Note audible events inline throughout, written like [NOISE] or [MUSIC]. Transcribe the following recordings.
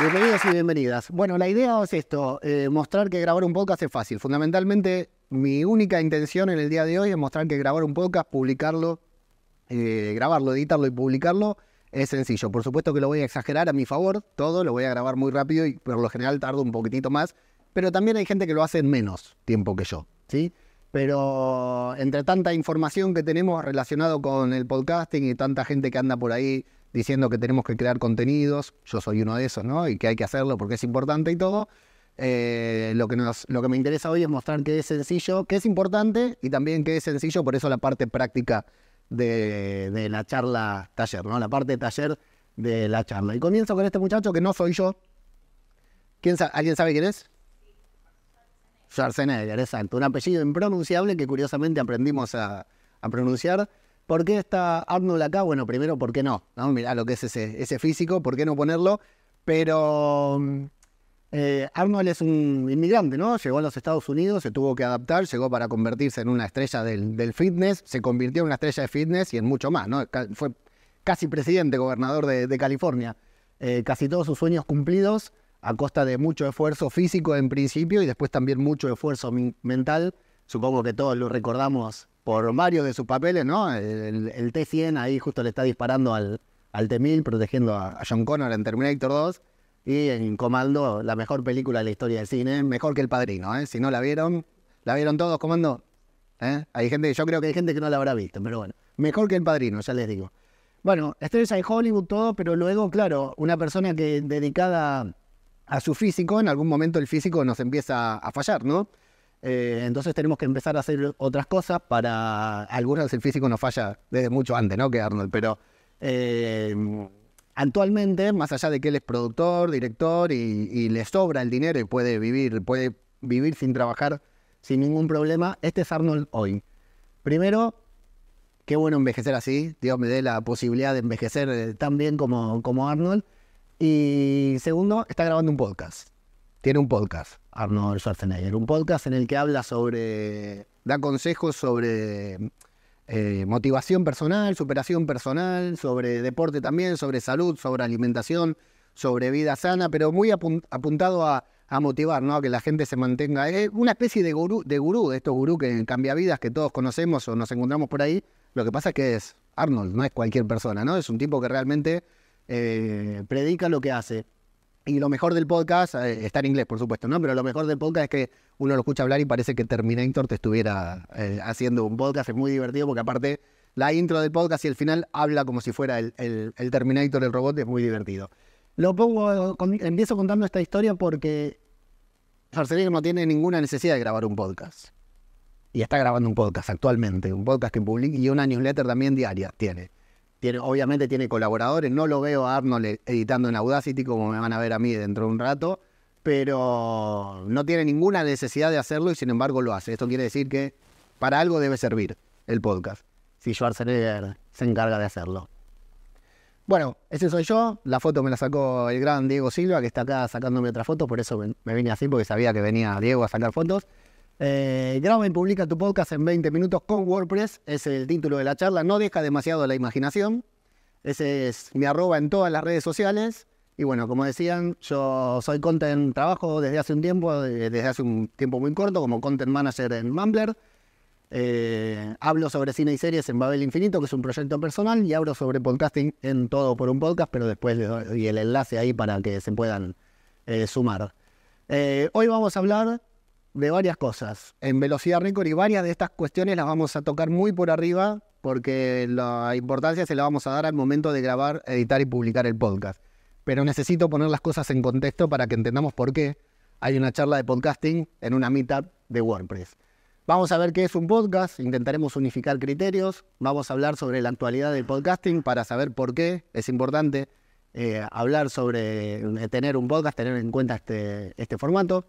Bienvenidos y bienvenidas. Bueno, la idea es esto, eh, mostrar que grabar un podcast es fácil. Fundamentalmente, mi única intención en el día de hoy es mostrar que grabar un podcast, publicarlo, eh, grabarlo, editarlo y publicarlo es sencillo. Por supuesto que lo voy a exagerar a mi favor, todo lo voy a grabar muy rápido y por lo general tardo un poquitito más, pero también hay gente que lo hace en menos tiempo que yo, ¿sí? Pero entre tanta información que tenemos relacionado con el podcasting y tanta gente que anda por ahí diciendo que tenemos que crear contenidos, yo soy uno de esos, ¿no? Y que hay que hacerlo porque es importante y todo. Eh, lo, que lo que me interesa hoy es mostrar que es sencillo, que es importante y también que es sencillo, por eso la parte práctica de, de, la charla taller, ¿no? La parte taller de la charla. Y comienzo con este muchacho que no soy yo. ¿Quién ¿Alguien sabe quién es? Schwarzenegger, exacto. Un apellido impronunciable que curiosamente aprendimos a, a pronunciar. ¿Por qué está Arnold acá? Bueno, primero, ¿por qué no? Mirá lo que es ese, físico, ¿por qué no ponerlo? Pero mm, eh, Arnold es un inmigrante, ¿no? Llegó a los Estados Unidos, se tuvo que adaptar, llegó para convertirse en una estrella del, fitness, se convirtió en una estrella de fitness y en mucho más, ¿no? fue casi presidente, gobernador de, California. Eh, casi todos sus sueños cumplidos a costa de mucho esfuerzo físico en principio y después también mucho esfuerzo mental. Supongo que todos lo recordamos por varios de sus papeles, ¿no? El, T-100 ahí justo le está disparando al, al T-1000, protegiendo a, John Connor en Terminator 2. Y en Comando, la mejor película de la historia del cine, mejor que El Padrino, ¿eh? Si no la vieron, ¿la vieron todos, Comando? ¿Eh? Hay gente, yo creo que hay gente que no la habrá visto, pero bueno, mejor que El Padrino, ya les digo. Bueno, estrellas de Hollywood, todo, pero luego, claro, una persona que dedicada a su físico, en algún momento el físico nos empieza a fallar, ¿no? Eh, entonces tenemos que empezar a hacer otras cosas para algunas el físico nos falla desde mucho antes, Que Arnold, pero eh, actualmente, más allá de que él es productor, director y, le sobra el dinero y puede vivir, puede vivir sin trabajar sin ningún problema, este es Arnold hoy. Primero, qué bueno envejecer así, Dios me dé la posibilidad de envejecer eh, tan bien como, como Arnold. Y segundo, está grabando un podcast tiene un podcast, Arnold mm. Schwarzenegger, un podcast en el que habla sobre, da consejos sobre eh, motivación personal, superación personal, sobre deporte también, sobre salud, sobre alimentación, sobre vida sana, pero muy apuntado a, motivar, ¿no? A que la gente se mantenga. Es eh, una especie de gurú, de gurú, de estos gurús que cambia vidas que todos conocemos o nos encontramos por ahí. Lo que pasa es que es Arnold, no es cualquier persona, ¿no? Es un tipo que realmente eh, predica lo que hace. Y lo mejor del podcast, eh, estar está en inglés, por supuesto, ¿no? Pero lo mejor del podcast es que uno lo escucha hablar y parece que Terminator te estuviera eh, haciendo un podcast. Es muy divertido porque aparte la intro del podcast y el final habla como si fuera el, Terminator, el robot, es muy divertido. Lo pongo, empiezo contando esta historia porque Schwarzenegger no tiene ninguna necesidad de grabar un podcast. Y está grabando un podcast actualmente, un podcast que publica y una newsletter también diaria tiene obviamente tiene colaboradores, no lo veo a Arnold e-, editando en Audacity como me van a ver a mí dentro de un rato, pero no tiene ninguna necesidad de hacerlo y sin embargo lo hace. Esto quiere decir que para algo debe servir el podcast, si Schwarzenegger se encarga de hacerlo. Bueno, ese soy yo, la foto me la sacó el gran Diego Silva, que está acá sacándome otra foto, por eso me vine así, porque sabía que venía Diego a sacar fotos. Eh, Graba y publica tu podcast en 20 minutos con WordPress, es el título de la charla. No deja demasiado la imaginación. Ese es mi arroba en todas las redes sociales. Y bueno, como decían, yo soy content, trabajo desde hace un tiempo, eh, desde hace un tiempo muy corto, como content manager en Mumbler. Eh, hablo sobre cine y series en Babel Infinito, que es un proyecto personal, y hablo sobre podcasting en todo por un podcast, pero después les doy el enlace ahí para que se puedan sumar. hoy vamos a hablar de varias cosas en velocidad récord y varias de estas cuestiones las vamos a tocar muy por arriba porque la importancia se la vamos a dar al momento de grabar, editar y publicar el podcast. Pero necesito poner las cosas en contexto para que entendamos por qué hay una charla de podcasting en una meetup de WordPress. Vamos a ver qué es un podcast, intentaremos unificar criterios, vamos a hablar sobre la actualidad del podcasting para saber por qué es importante eh, hablar sobre eh, tener un podcast, tener en cuenta este, este formato.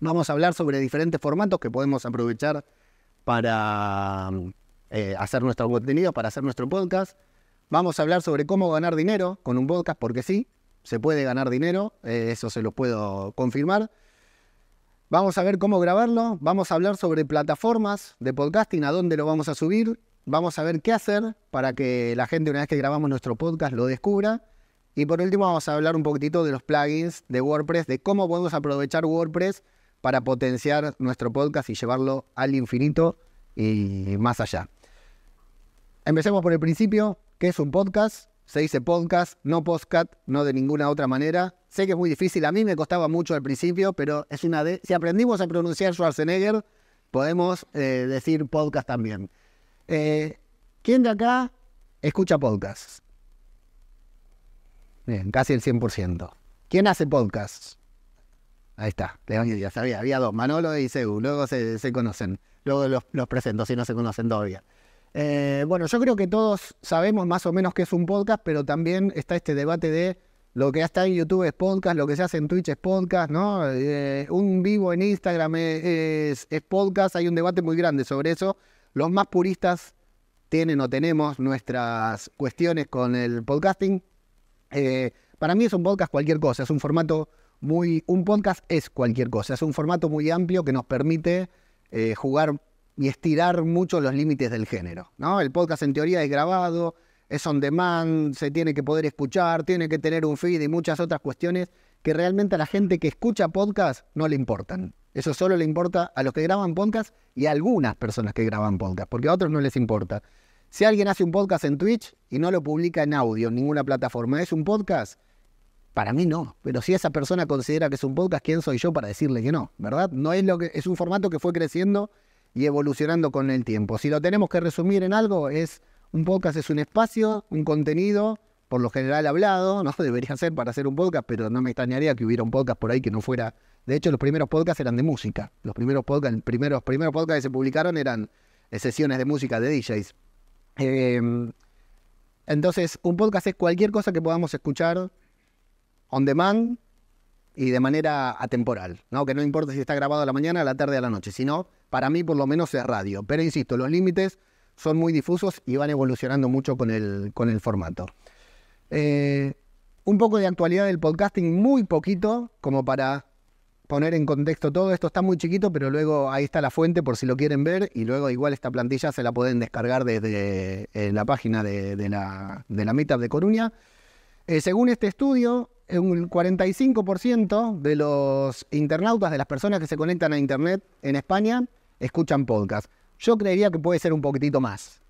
Vamos a hablar sobre diferentes formatos que podemos aprovechar para mm, eh, hacer nuestro contenido, para hacer nuestro podcast. Vamos a hablar sobre cómo ganar dinero con un podcast, porque sí, se puede ganar dinero, eh, eso se lo puedo confirmar. Vamos a ver cómo grabarlo, vamos a hablar sobre plataformas de podcasting, a dónde lo vamos a subir, vamos a ver qué hacer para que la gente una vez que grabamos nuestro podcast lo descubra. Y por último vamos a hablar un poquitito de los plugins de WordPress, de cómo podemos aprovechar WordPress para potenciar nuestro podcast y llevarlo al infinito y más allá. Empecemos por el principio, que es un podcast. Se dice podcast, no podcast, no de ninguna otra manera. Sé que es muy difícil, a mí me costaba mucho al principio, pero es una de... Si aprendimos a pronunciar Schwarzenegger, podemos eh, decir podcast también. Eh, ¿Quién de acá escucha podcast? Bien, casi el 100%. ¿Quién hace podcasts? Ahí está, ya sabía, había dos, Manolo y Segu, luego se, conocen, luego los, los, presento si no se conocen todavía. Eh, bueno, yo creo que todos sabemos más o menos que es un podcast, pero también está este debate de lo que está en YouTube es podcast, lo que se hace en Twitch es podcast, ¿no? Eh, un vivo en Instagram es, podcast, hay un debate muy grande sobre eso. Los más puristas tienen o tenemos nuestras cuestiones con el podcasting. Eh, para mí es un podcast cualquier cosa, es un formato un podcast es cualquier cosa, es un formato muy amplio que nos permite eh, jugar y estirar mucho los límites del género. El podcast en teoría es grabado, es on demand, se tiene que poder escuchar, tiene que tener un feed y muchas otras cuestiones que realmente a la gente que escucha podcast no le importan. Eso solo le importa a los que graban podcast y a algunas personas que graban podcast, porque a otros no les importa. Si alguien hace un podcast en Twitch y no lo publica en audio en ninguna plataforma, es un podcast, para mí no, pero si esa persona considera que es un podcast, ¿quién soy yo para decirle que no? ¿Verdad? No es lo que es un formato que fue creciendo y evolucionando con el tiempo. Si lo tenemos que resumir en algo es un podcast es un espacio, un contenido, por lo general hablado, no [LAUGHS] debería ser para hacer un podcast, pero no me extrañaría que hubiera un podcast por ahí que no fuera. De hecho, los primeros podcasts eran de música. Los primeros podcasts, primeros, primeros podcasts que se publicaron eran sesiones de música de DJs. Em, entonces, un podcast es cualquier cosa que podamos escuchar on demand y de manera atemporal, ¿no? Que no importa si está grabado a la mañana, a la tarde, a la noche, sino para mí por lo menos es radio. Pero insisto, los límites son muy difusos y van evolucionando mucho con el, con el formato. Eh, un poco de actualidad del podcasting, muy poquito, como para poner en contexto todo. Esto está muy chiquito, pero luego ahí está la fuente por si lo quieren ver. Y luego igual esta plantilla se la pueden descargar desde eh, la página de, la, de la Meetup de Coruña. Eh, según este estudio, un 45% de los internautas, de las personas que se conectan a Internet en España, escuchan podcast. Yo creería que puede ser un poquitito más,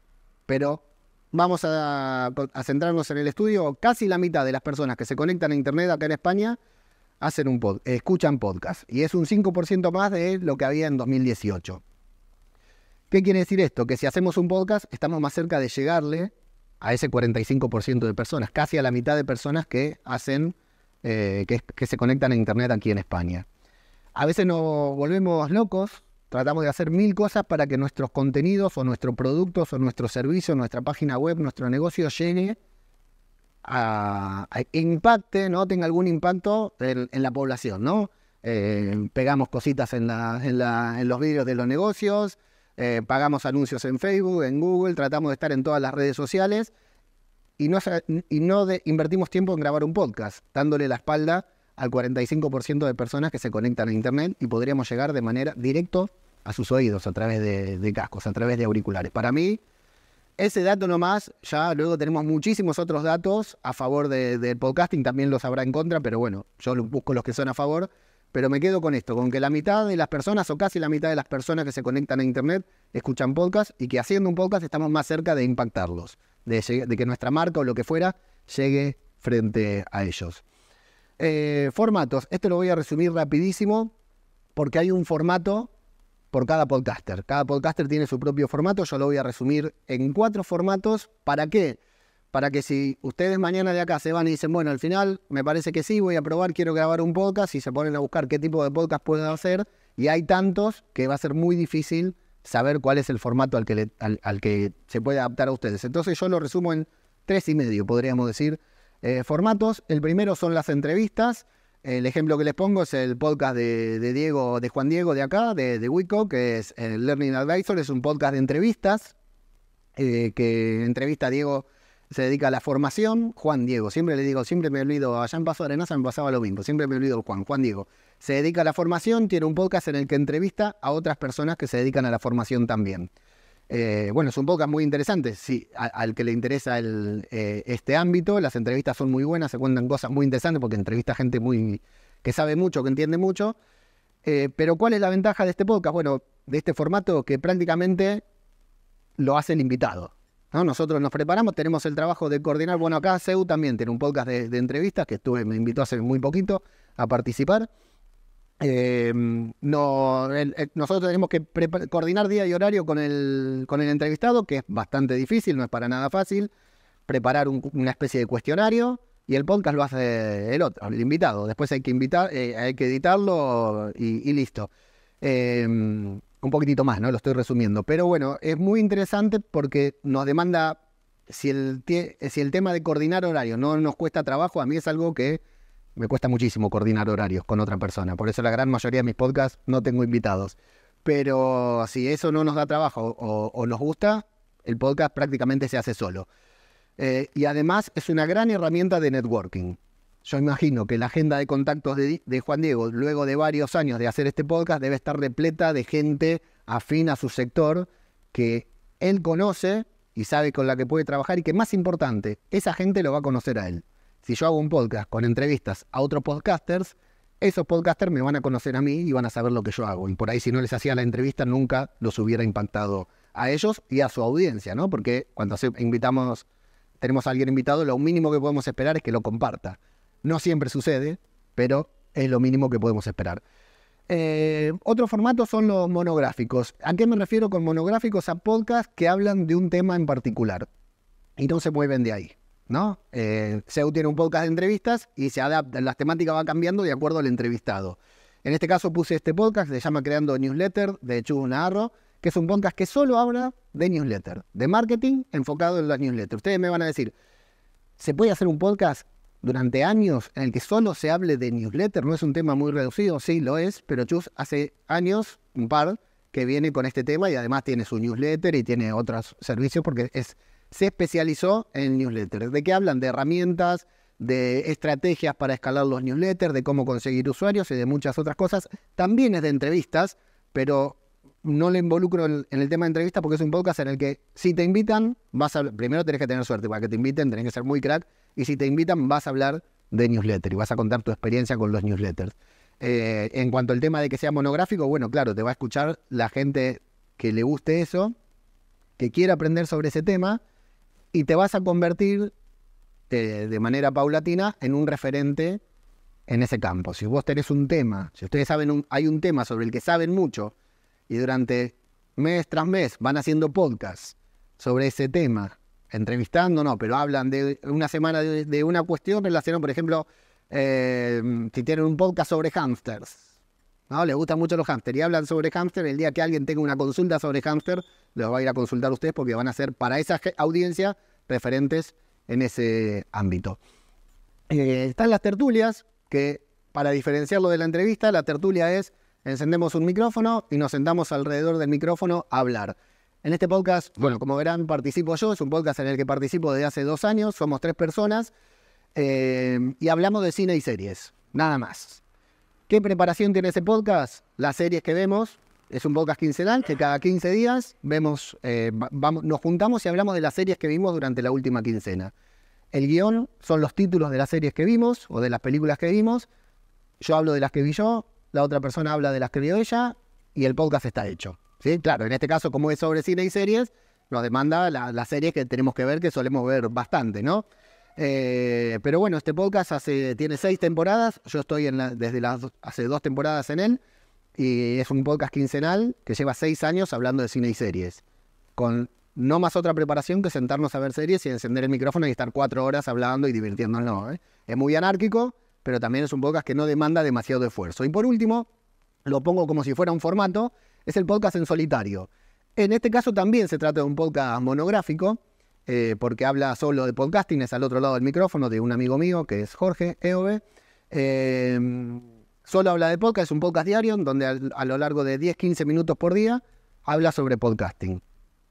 pero vamos a, centrarnos en el estudio. Casi la mitad de las personas que se conectan a Internet acá en España hacen un escuchan podcast y es un 5% más de lo que había en 2018. ¿Qué quiere decir esto? Que si hacemos un podcast estamos más cerca de llegarle a ese 45% de personas, casi a la mitad de personas que hacen, eh, que, se conectan a Internet aquí en España. A veces nos volvemos locos, tratamos de hacer mil cosas para que nuestros contenidos o nuestros productos o nuestros servicios, nuestra página web, nuestro negocio llegue a, a impacte, ¿no? Tenga algún impacto en, la población, ¿no? Eh, pegamos cositas en, en los vídeos de los negocios, eh, pagamos anuncios en Facebook, en Google, tratamos de estar en todas las redes sociales y no, y no invertimos tiempo en grabar un podcast, dándole la espalda al 45% de personas que se conectan a Internet y podríamos llegar de manera directa a sus oídos a través de, cascos, a través de auriculares. Para mí, ese dato nomás, ya luego tenemos muchísimos otros datos a favor del podcasting, también los habrá en contra, pero bueno, yo busco los que son a favor. Pero me quedo con esto, con que la mitad de las personas o casi la mitad de las personas que se conectan a Internet escuchan podcast y que haciendo un podcast estamos más cerca de impactarlos, de, que nuestra marca o lo que fuera llegue frente a ellos. Eh, formatos, esto lo voy a resumir rapidísimo porque hay un formato por cada podcaster. Cada podcaster tiene su propio formato, yo lo voy a resumir en cuatro formatos. ¿Para qué? para que si ustedes mañana de acá se van y dicen, bueno, al final me parece que sí, voy a probar, quiero grabar un podcast y se ponen a buscar qué tipo de podcast pueden hacer, y hay tantos que va a ser muy difícil saber cuál es el formato al que, al, que se puede adaptar a ustedes. Entonces yo lo resumo en tres y medio, podríamos decir, eh, formatos. El primero son las entrevistas. El ejemplo que les pongo es el podcast de, Diego, de Juan Diego de acá, de, Wico, que es el eh, Learning Advisor, es un podcast de entrevistas, eh, que entrevista a Diego se dedica a la formación, Juan Diego. Siempre le digo, siempre me olvido, allá en Paso Arenaza, me pasaba lo mismo, siempre me olvido Juan, Juan Diego. Se dedica a la formación, tiene un podcast en el que entrevista a otras personas que se dedican a la formación también. Eh, bueno, es un podcast muy interesante, sí, al que le interesa eh, este ámbito, las entrevistas son muy buenas, se cuentan cosas muy interesantes porque entrevista gente muy que sabe mucho, que entiende mucho. Eh, pero ¿cuál es la ventaja de este podcast? Bueno, de este formato que prácticamente lo hace el invitado. Nosotros nos preparamos, tenemos el trabajo de coordinar. Bueno, acá CEU también tiene un podcast de, entrevistas que estuve, me invitó hace muy poquito a participar. Eh, eh, nosotros tenemos que coordinar día y horario con el, con el entrevistado, que es bastante difícil, no es para nada fácil. Preparar una especie de cuestionario y el podcast lo hace el otro, el invitado. Después hay que invitar, eh, hay que editarlo y, listo un poquitito más, ¿no? Lo estoy resumiendo. Pero bueno, es muy interesante porque nos demanda, si el, si el tema de coordinar horarios no nos cuesta trabajo, a mí es algo que me cuesta muchísimo coordinar horarios con otra persona. Por eso la gran mayoría de mis podcasts no tengo invitados. Pero si eso no nos da trabajo o, nos gusta, el podcast prácticamente se hace solo. Eh, y además es una gran herramienta de networking. Yo imagino que la agenda de contactos de, Juan Diego, luego de varios años de hacer este podcast, debe estar repleta de gente afín a su sector que él conoce y sabe con la que puede trabajar y que más importante, esa gente lo va a conocer a él. Si yo hago un podcast con entrevistas a otros podcasters, esos podcasters me van a conocer a mí y van a saber lo que yo hago. Y por ahí si no les hacía la entrevista nunca los hubiera impactado a ellos y a su audiencia, ¿no? Porque cuando invitamos, tenemos a alguien invitado, lo mínimo que podemos esperar es que lo comparta. No siempre sucede, pero es lo mínimo que podemos esperar. Eh, otro formato son los monográficos. ¿A qué me refiero con monográficos? A podcasts que hablan de un tema en particular y no se mueven de ahí. ¿no? Eh, Seu tiene un podcast de entrevistas y se adapta, la temática va cambiando de acuerdo al entrevistado. En este caso puse este podcast, se llama Creando Newsletter, de Chubu Narro, que es un podcast que solo habla de newsletter, de marketing enfocado en las newsletter. Ustedes me van a decir, ¿se puede hacer un podcast durante años en el que solo se hable de newsletter, no es un tema muy reducido, sí lo es, pero Chus hace años, un par, que viene con este tema y además tiene su newsletter y tiene otros servicios porque es, se especializó en newsletters. ¿De qué hablan? De herramientas, de estrategias para escalar los newsletters, de cómo conseguir usuarios y de muchas otras cosas. También es de entrevistas, pero no le involucro en, el tema de entrevistas porque es un podcast en el que si te invitan, vas primero tenés que tener suerte para que te inviten, tenés que ser muy crack y si te invitan, vas a hablar de newsletter y vas a contar tu experiencia con los newsletters. Eh, en cuanto al tema de que sea monográfico, bueno, claro, te va a escuchar la gente que le guste eso, que quiera aprender sobre ese tema, y te vas a convertir eh, de manera paulatina en un referente en ese campo. Si vos tenés un tema, si ustedes saben, hay un tema sobre el que saben mucho, y durante mes tras mes van haciendo podcasts sobre ese tema, entrevistando, no, pero hablan de una semana de, una cuestión relacionada, por ejemplo, em, si tienen un podcast sobre hamsters, ¿no? Les gustan mucho los hamsters y hablan sobre hamsters, El día que alguien tenga una consulta sobre hamster, los va a ir a consultar ustedes porque van a ser para esa audiencia referentes en ese ámbito. Eh, están las tertulias, que para diferenciarlo de la entrevista, la tertulia es encendemos un micrófono y nos sentamos alrededor del micrófono a hablar. En este podcast, bueno, como verán, participo yo, es un podcast en el que participo desde hace dos años, somos tres personas, eh, y hablamos de cine y series, nada más. ¿Qué preparación tiene ese podcast? Las series que vemos, es un podcast quincenal, que cada 15 días vemos, eh, vamos, nos juntamos y hablamos de las series que vimos durante la última quincena. El guión son los títulos de las series que vimos o de las películas que vimos. Yo hablo de las que vi yo, la otra persona habla de las que vio ella y el podcast está hecho. ¿sí? Claro, en este caso, como es sobre cine y series, lo demanda las series que tenemos que ver, que solemos ver bastante, ¿no? Eh, pero bueno, este podcast hace, tiene seis temporadas, yo estoy en desde las, hace dos temporadas en él, y es un podcast quincenal que lleva seis años hablando de cine y series, con no más otra preparación que sentarnos a ver series y encender el micrófono y estar cuatro horas hablando y divirtiéndonos. ¿eh? Es muy anárquico, pero también es un podcast que no demanda demasiado esfuerzo. Y por último, lo pongo como si fuera un formato, es el podcast en solitario. En este caso también se trata de un podcast monográfico, eh, porque habla solo de podcasting, es al otro lado del micrófono de un amigo mío que es Jorge Eove. Em, solo habla de podcast, es un podcast diario en donde a, a lo largo de 10-15 minutos por día habla sobre podcasting.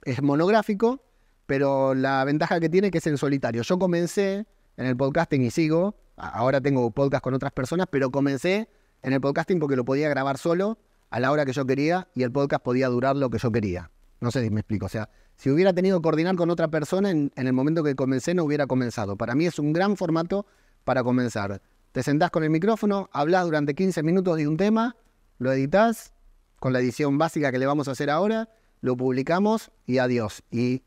Es monográfico, pero la ventaja que tiene es que es en solitario. Yo comencé en el podcasting y sigo, ahora tengo podcast con otras personas, pero comencé en el podcasting porque lo podía grabar solo a la hora que yo quería y el podcast podía durar lo que yo quería. No sé si me explico. O sea, si hubiera tenido que coordinar con otra persona en, el momento que comencé, no hubiera comenzado. Para mí es un gran formato para comenzar. Te sentás con el micrófono, hablas durante 15 minutos de un tema, lo editas con la edición básica que le vamos a hacer ahora, lo publicamos y adiós. Y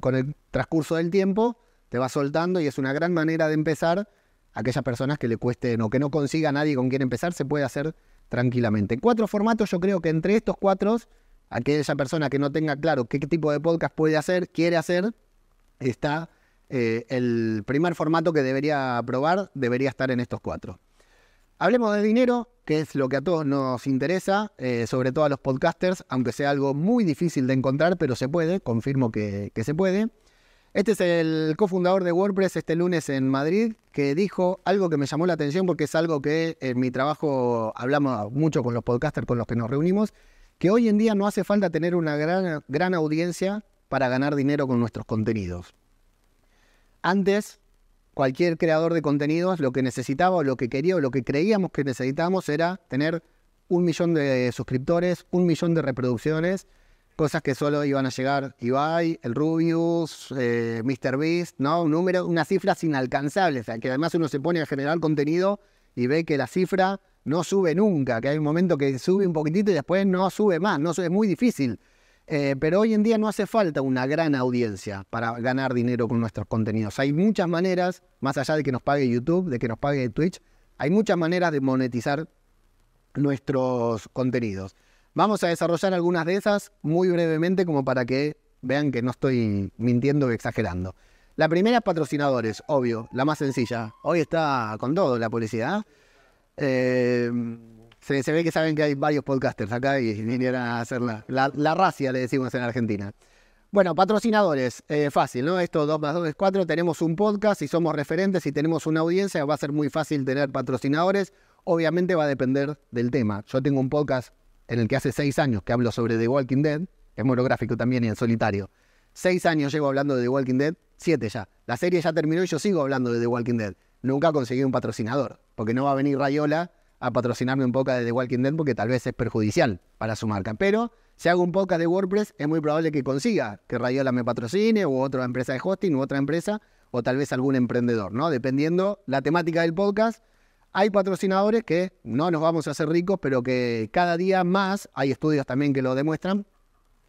con el transcurso del tiempo te vas soltando y es una gran manera de empezar. Aquellas personas que le cuesten o que no consiga nadie con quien empezar, se puede hacer tranquilamente. Cuatro formatos, yo creo que entre estos cuatro, aquella persona que no tenga claro qué tipo de podcast puede hacer, quiere hacer, está eh, el primer formato que debería probar, debería estar en estos cuatro. Hablemos de dinero, que es lo que a todos nos interesa, eh, sobre todo a los podcasters, aunque sea algo muy difícil de encontrar, pero se puede, confirmo que, que se puede. Este es el cofundador de WordPress este lunes en Madrid, que dijo algo que me llamó la atención porque es algo que en mi trabajo hablamos mucho con los podcasters con los que nos reunimos, que hoy en día no hace falta tener una gran, audiencia para ganar dinero con nuestros contenidos. Antes, cualquier creador de contenidos lo que necesitaba o lo que quería o lo que creíamos que necesitábamos era tener un millón de suscriptores, un millón de reproducciones cosas que solo iban a llegar Ibai, el Rubius, eh, Beast, ¿no? Un número, unas cifras inalcanzables, o sea, que además uno se pone a generar contenido y ve que la cifra no sube nunca, que hay un momento que sube un poquitito y después no sube más, no es muy difícil. Eh, pero hoy en día no hace falta una gran audiencia para ganar dinero con nuestros contenidos. Hay muchas maneras, más allá de que nos pague YouTube, de que nos pague Twitch, hay muchas maneras de monetizar nuestros contenidos. Vamos a desarrollar algunas de esas muy brevemente como para que vean que no estoy mintiendo o exagerando. La primera patrocinadores, obvio, la más sencilla. Hoy está con todo la publicidad. Eh, se, ve que saben que hay varios podcasters acá y vinieron a hacer La, racia le decimos en Argentina. Bueno, patrocinadores, eh, fácil, ¿no? Esto 2 más 2 es 4, tenemos un podcast y somos referentes y tenemos una audiencia, va a ser muy fácil tener patrocinadores. Obviamente va a depender del tema. Yo tengo un podcast en el que hace seis años que hablo sobre The Walking Dead, es monográfico también y en solitario. Seis años llevo hablando de The Walking Dead, siete ya. La serie ya terminó y yo sigo hablando de The Walking Dead. Nunca conseguí un patrocinador, porque no va a venir Rayola a patrocinarme un podcast de The Walking Dead porque tal vez es perjudicial para su marca. Pero si hago un podcast de WordPress, es muy probable que consiga que Rayola me patrocine o otra empresa de hosting u otra empresa o tal vez algún emprendedor, ¿no? Dependiendo la temática del podcast hay patrocinadores que no nos vamos a hacer ricos, pero que cada día más, hay estudios también que lo demuestran,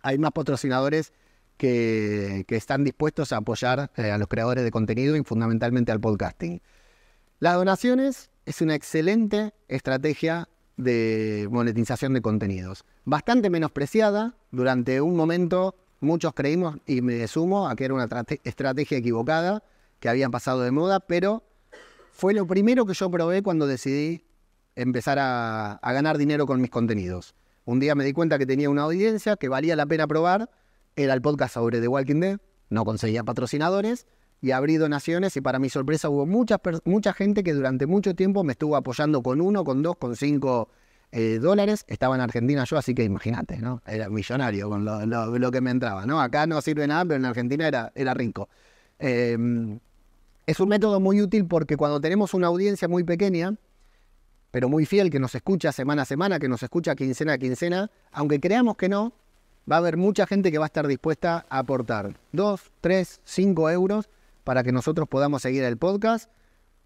hay más patrocinadores que, están dispuestos a apoyar eh, a los creadores de contenido y fundamentalmente al podcasting. Las donaciones es una excelente estrategia de monetización de contenidos, bastante menospreciada durante un momento. Muchos creímos, y me sumo, a que era una estrategia equivocada, que habían pasado de moda, pero fue lo primero que yo probé cuando decidí empezar a, ganar dinero con mis contenidos. Un día me di cuenta que tenía una audiencia que valía la pena probar. Era el podcast sobre The Walking Dead. No conseguía patrocinadores y abrí donaciones y para mi sorpresa hubo mucha, mucha gente que durante mucho tiempo me estuvo apoyando con uno, con dos, con cinco eh, dólares. Estaba en Argentina yo, así que imagínate, ¿no? Era millonario con lo, que me entraba, ¿no? Acá no sirve nada, pero en Argentina era, era rico. Em, es un método muy útil porque cuando tenemos una audiencia muy pequeña, pero muy fiel, que nos escucha semana a semana, que nos escucha quincena a quincena, aunque creamos que no, va a haber mucha gente que va a estar dispuesta a aportar 2, 3, 5 euros para que nosotros podamos seguir el podcast.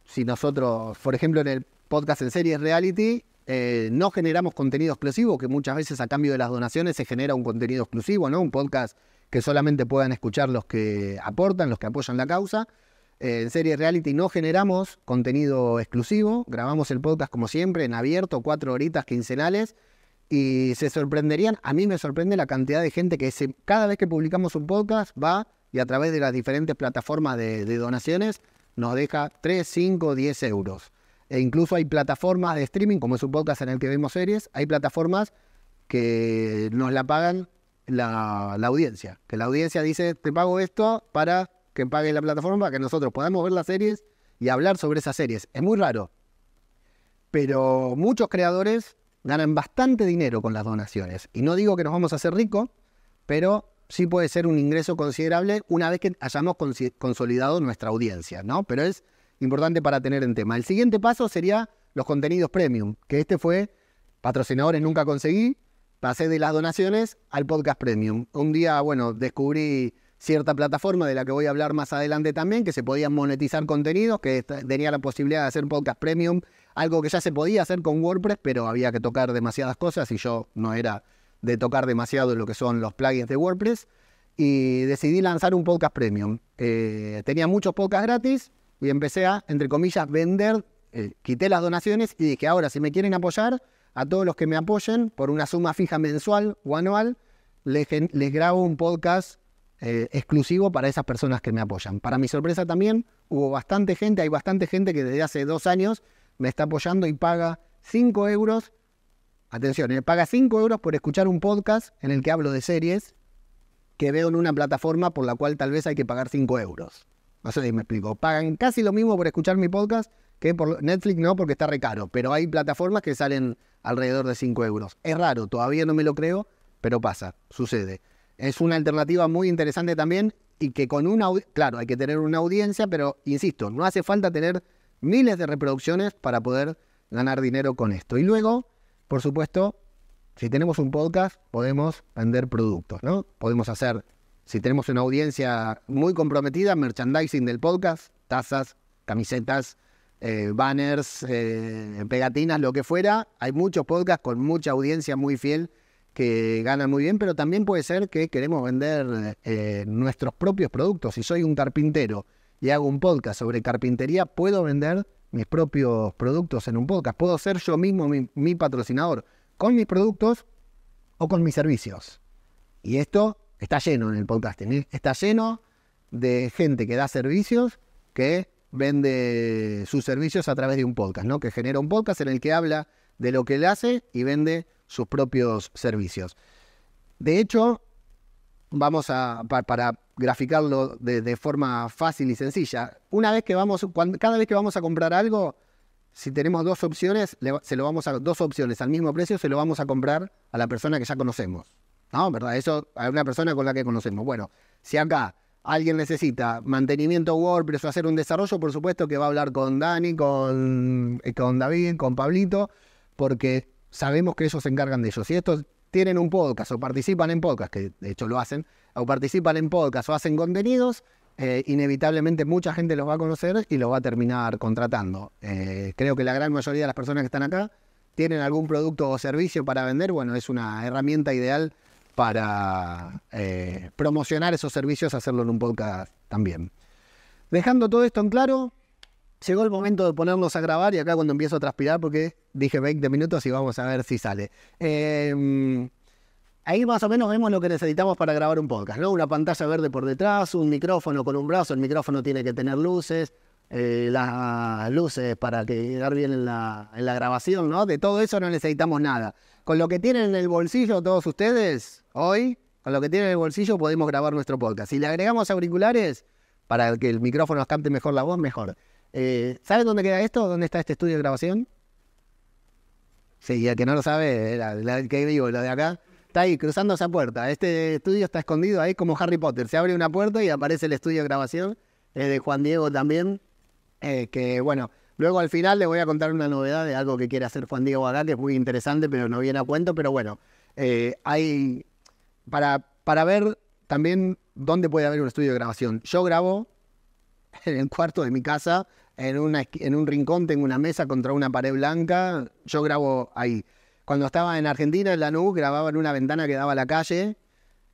Si nosotros, por ejemplo, en el podcast en series reality, eh, no generamos contenido exclusivo, que muchas veces a cambio de las donaciones se genera un contenido exclusivo, ¿no? Un podcast que solamente puedan escuchar los que aportan, los que apoyan la causa en serie reality no generamos contenido exclusivo, grabamos el podcast como siempre, en abierto, cuatro horitas quincenales, y se sorprenderían, a mí me sorprende la cantidad de gente que cada vez que publicamos un podcast va y a través de las diferentes plataformas de, donaciones nos deja 3, 5, 10 euros. E incluso hay plataformas de streaming, como es un podcast en el que vemos series, hay plataformas que nos la pagan la audiencia, que la audiencia dice, te pago esto para que pague la plataforma para que nosotros podamos ver las series y hablar sobre esas series. Es muy raro. Pero muchos creadores ganan bastante dinero con las donaciones. Y no digo que nos vamos a hacer ricos, pero sí puede ser un ingreso considerable una vez que hayamos consolidado nuestra audiencia, ¿no? Pero es importante para tener en tema. El siguiente paso sería los contenidos premium, que este fue patrocinadores nunca conseguí, pasé de las donaciones al podcast premium. Un día, bueno, descubrí cierta plataforma de la que voy a hablar más adelante también, que se podían monetizar contenidos, que tenía la posibilidad de hacer podcast premium, algo que ya se podía hacer con WordPress, pero había que tocar demasiadas cosas y yo no era de tocar demasiado lo que son los plugins de WordPress. Y decidí lanzar un podcast premium. Eh, tenía muchos podcasts gratis y empecé a, entre comillas, vender. Eh, quité las donaciones y dije, ahora si me quieren apoyar, a todos los que me apoyen por una suma fija mensual o anual, les, les grabo un podcast eh, exclusivo para esas personas que me apoyan. Para mi sorpresa también, hubo bastante gente, hay bastante gente que desde hace dos años me está apoyando y paga 5 euros. Atención, eh, paga 5 euros por escuchar un podcast en el que hablo de series que veo en una plataforma por la cual tal vez hay que pagar 5 euros. No sé si me explico. Pagan casi lo mismo por escuchar mi podcast que por Netflix, no, porque está re caro, pero hay plataformas que salen alrededor de 5 euros. Es raro, todavía no me lo creo, pero pasa, sucede. Es una alternativa muy interesante también y que con una, claro, hay que tener una audiencia, pero insisto, no hace falta tener miles de reproducciones para poder ganar dinero con esto. Y luego, por supuesto, si tenemos un podcast, podemos vender productos, ¿no? Podemos hacer, si tenemos una audiencia muy comprometida, merchandising del podcast, tazas, camisetas, eh, banners, eh, pegatinas, lo que fuera. Hay muchos podcasts con mucha audiencia muy fiel que gana muy bien, pero también puede ser que queremos vender eh, nuestros propios productos. Si soy un carpintero y hago un podcast sobre carpintería, puedo vender mis propios productos en un podcast. Puedo ser yo mismo mi, patrocinador con mis productos o con mis servicios. Y esto está lleno en el podcasting. ¿eh? Está lleno de gente que da servicios que vende sus servicios a través de un podcast, ¿no? Que genera un podcast en el que habla de lo que él hace y vende sus propios servicios. De hecho, vamos a, para, graficarlo de, forma fácil y sencilla, una vez que vamos, cada vez que vamos a comprar algo, si tenemos dos opciones, se lo vamos a, dos opciones al mismo precio, se lo vamos a comprar a la persona que ya conocemos. ¿No? ¿Verdad? Eso a una persona con la que conocemos. Bueno, si acá alguien necesita mantenimiento WordPress o hacer un desarrollo, por supuesto que va a hablar con Dani, con, eh, con David, con Pablito, porque sabemos que ellos se encargan de ellos. Si estos tienen un podcast o participan en podcast, que de hecho lo hacen, o participan en podcast o hacen contenidos, eh, inevitablemente mucha gente los va a conocer y los va a terminar contratando. Eh, creo que la gran mayoría de las personas que están acá tienen algún producto o servicio para vender. Bueno, es una herramienta ideal para eh, promocionar esos servicios, hacerlo en un podcast también. Dejando todo esto en claro, llegó el momento de ponernos a grabar y acá cuando empiezo a transpirar, porque dije 20 minutos y vamos a ver si sale. Em, ahí más o menos vemos lo que necesitamos para grabar un podcast, ¿no? Una pantalla verde por detrás, un micrófono con un brazo, el micrófono tiene que tener luces, eh, las luces para que quedar bien en la, grabación, ¿no? De todo eso no necesitamos nada. Con lo que tienen en el bolsillo todos ustedes, hoy, con lo que tienen en el bolsillo podemos grabar nuestro podcast. Si le agregamos auriculares, para que el micrófono escante mejor la voz, mejor. Eh, ¿Sabes dónde queda esto? ¿Dónde está este estudio de grabación? Sí, el que no lo sabe, eh, la, que de acá, está ahí cruzando esa puerta. Este estudio está escondido ahí como Harry Potter. Se abre una puerta y aparece el estudio de grabación eh, de Juan Diego también. que bueno, luego al final le voy a contar una novedad de algo que quiere hacer Juan Diego acá, que es muy interesante, pero no viene a cuento. Pero bueno, hay para, para ver también dónde puede haber un estudio de grabación. Yo grabo en el cuarto de mi casa, en, una, en un rincón, tengo una mesa contra una pared blanca, yo grabo ahí. Cuando estaba en Argentina, en la Lanús, grababa en una ventana que daba a la calle,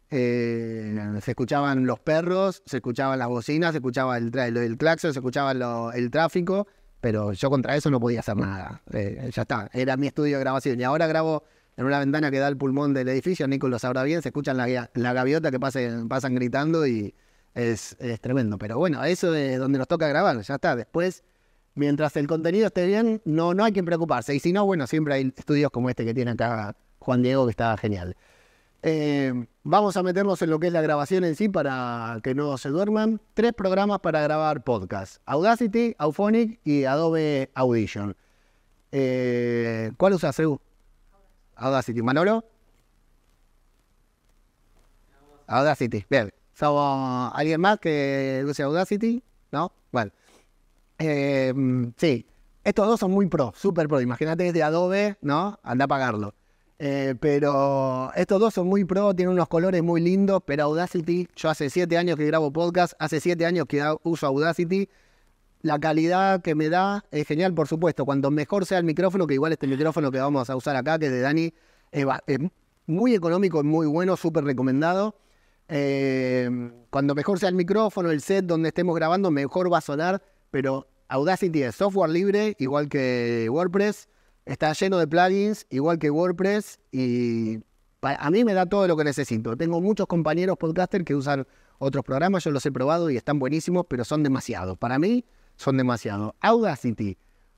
eh, se escuchaban los perros, se escuchaban las bocinas, se escuchaba el, el, el claxon, se escuchaba el tráfico, pero yo contra eso no podía hacer nada. Eh, ya está, era mi estudio de grabación. Y ahora grabo en una ventana que da al pulmón del edificio, Nicolás lo sabrá bien, se escuchan la, la gaviota que pasen, pasan gritando y, es, tremendo. Pero bueno, eso es donde nos toca grabar, ya está. Después, mientras el contenido esté bien, no, no hay quien preocuparse. Y si no, bueno, siempre hay estudios como este que tiene acá Juan Diego, que está genial. Eh, vamos a meternos en lo que es la grabación en sí para que no se duerman. Tres programas para grabar podcast: Audacity, Auphonic y Adobe Audition. Eh, ¿Cuál usas, Audacity. ¿Manolo? Audacity. Bien alguien más que use Audacity? ¿No? Bueno. Em, sí, estos dos son muy pro, súper pro. Imagínate que es de Adobe, ¿no? Anda a pagarlo. Eh, pero estos dos son muy pro, tienen unos colores muy lindos, pero Audacity, yo hace siete años que grabo podcast, hace siete años que uso Audacity. La calidad que me da es genial, por supuesto. Cuanto mejor sea el micrófono, que igual este micrófono que vamos a usar acá, que es de Dani, es muy económico, Es muy bueno, súper recomendado. Eh, cuando mejor sea el micrófono, el set donde estemos grabando, mejor va a sonar, pero Audacity es software libre, igual que WordPress, está lleno de plugins, igual que WordPress, y a mí me da todo lo que necesito. Tengo muchos compañeros podcasters que usan otros programas, yo los he probado y están buenísimos, pero son demasiados. Para mí son demasiados. Audacity,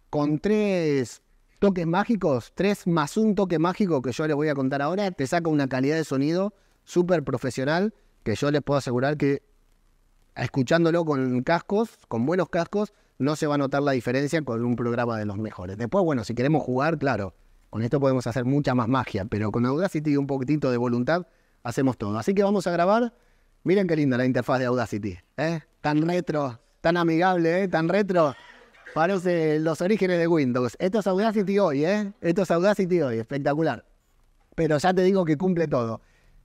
con tres toques mágicos, tres más un toque mágico que yo les voy a contar ahora, te saca una calidad de sonido súper profesional, que yo les puedo asegurar que escuchándolo con cascos, con buenos cascos, no se va a notar la diferencia con un programa de los mejores. Después, bueno, si queremos jugar, claro, con esto podemos hacer mucha más magia, pero con Audacity y un poquitito de voluntad hacemos todo. Así que vamos a grabar. Miren qué linda la interfaz de Audacity, ¿eh? Tan retro, tan amigable, ¿eh? Tan retro. Parece los orígenes de Windows. Esto es Audacity hoy, ¿eh? Esto es Audacity hoy, espectacular. Pero ya te digo que cumple todo.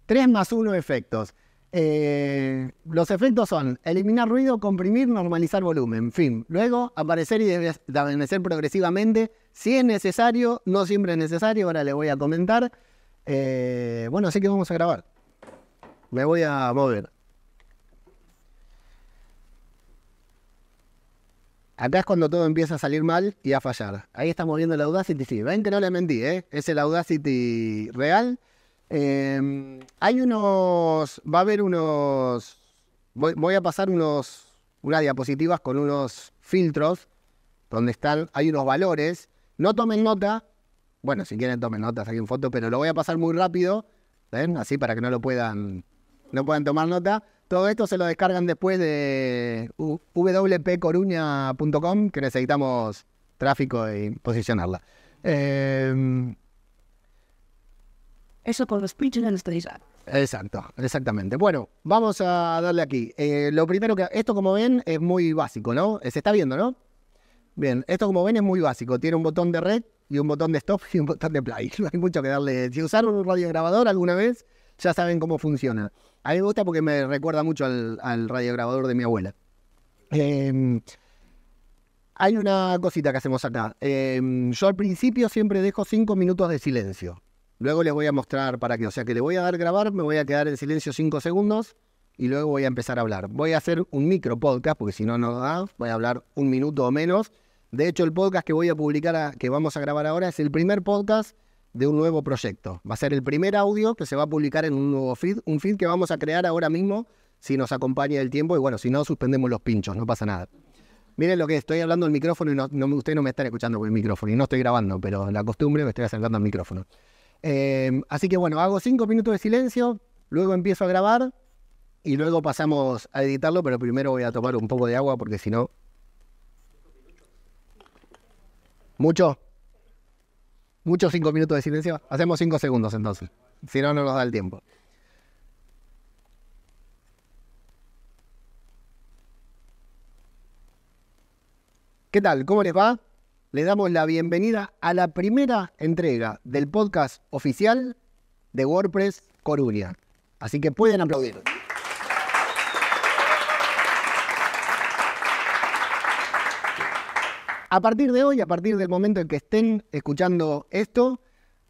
3 más 1 efectos. Eh, los efectos son eliminar ruido, comprimir, normalizar volumen, fin. Luego, aparecer y desvanecer progresivamente. Si es necesario, no siempre es necesario, ahora le voy a comentar. Eh, bueno, así que vamos a grabar. Me voy a mover. Acá es cuando todo empieza a salir mal y a fallar. Ahí estamos viendo el Audacity. Sí, ven que no le mentí, ¿eh? Es el Audacity real. Em, hay unos, va a haber unos, voy, a pasar unos, unas diapositivas con unos filtros donde están, hay unos valores. No tomen nota, bueno, si quieren tomen notas nota, saquen foto, pero lo voy a pasar muy rápido, Así para que no lo puedan, no puedan tomar nota. Todo esto se lo descargan después de wpcoruña.com, que necesitamos tráfico y posicionarla. Eh, eso con los pinches Exacto, exactamente. Bueno, vamos a darle aquí. Eh, lo primero que. Esto, como ven, es muy básico, ¿no? Eh, se está viendo, ¿no? Bien, esto, como ven, es muy básico. Tiene un botón de red y un botón de stop y un botón de play. [LAUGHS] hay mucho que darle. Si usaron un radiograbador alguna vez, ya saben cómo funciona. A mí me gusta porque me recuerda mucho al, al radiograbador de mi abuela. Em, hay una cosita que hacemos acá. Em, yo al principio siempre dejo cinco minutos de silencio. Luego les voy a mostrar para que, o sea que le voy a dar grabar, me voy a quedar en silencio 5 segundos y luego voy a empezar a hablar. Voy a hacer un micro podcast porque si no, no da, voy a hablar un minuto o menos. De hecho, el podcast que voy a publicar, que vamos a grabar ahora, es el primer podcast de un nuevo proyecto. Va a ser el primer audio que se va a publicar en un nuevo feed, un feed que vamos a crear ahora mismo si nos acompaña el tiempo y bueno, si no, suspendemos los pinchos, no pasa nada. Miren lo que estoy hablando al micrófono y no, ustedes no me están escuchando con el micrófono y no estoy grabando, pero la costumbre me estoy acercando al micrófono. Em, así que bueno, hago cinco minutos de silencio, luego empiezo a grabar y luego pasamos a editarlo, pero primero voy a tomar un poco de agua porque si no... ¿Mucho? ¿Muchos cinco minutos de silencio? Hacemos cinco segundos entonces, si no, no nos da el tiempo. ¿Qué tal? ¿Cómo les va? le damos la bienvenida a la primera entrega del podcast oficial de WordPress Coruña. Así que pueden aplaudir. A partir de hoy, a partir del momento en que estén escuchando esto,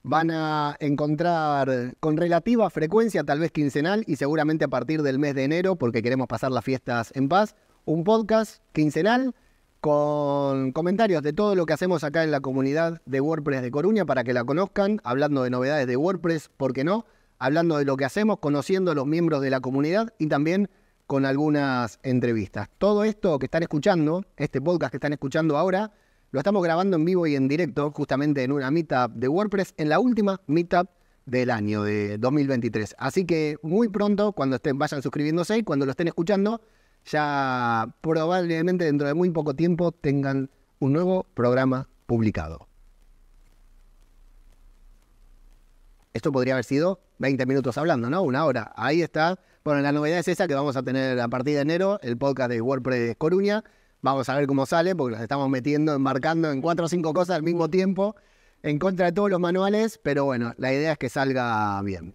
van a encontrar con relativa frecuencia, tal vez quincenal, y seguramente a partir del mes de enero, porque queremos pasar las fiestas en paz, un podcast quincenal con comentarios de todo lo que hacemos acá en la comunidad de WordPress de Coruña para que la conozcan, hablando de novedades de WordPress, ¿por qué no? Hablando de lo que hacemos, conociendo a los miembros de la comunidad y también con algunas entrevistas. Todo esto que están escuchando, este podcast que están escuchando ahora, lo estamos grabando en vivo y en directo, justamente en una meetup de WordPress, en la última meetup del año de 2023. Así que muy pronto, cuando estén, vayan suscribiéndose y cuando lo estén escuchando, ya probablemente dentro de muy poco tiempo tengan un nuevo programa publicado. Esto podría haber sido 20 minutos hablando, ¿no? Una hora. Ahí está. Bueno, la novedad es esa que vamos a tener a partir de enero el podcast de WordPress Coruña. Vamos a ver cómo sale, porque nos estamos metiendo, embarcando en cuatro o cinco cosas al mismo tiempo, en contra de todos los manuales, pero bueno, la idea es que salga bien.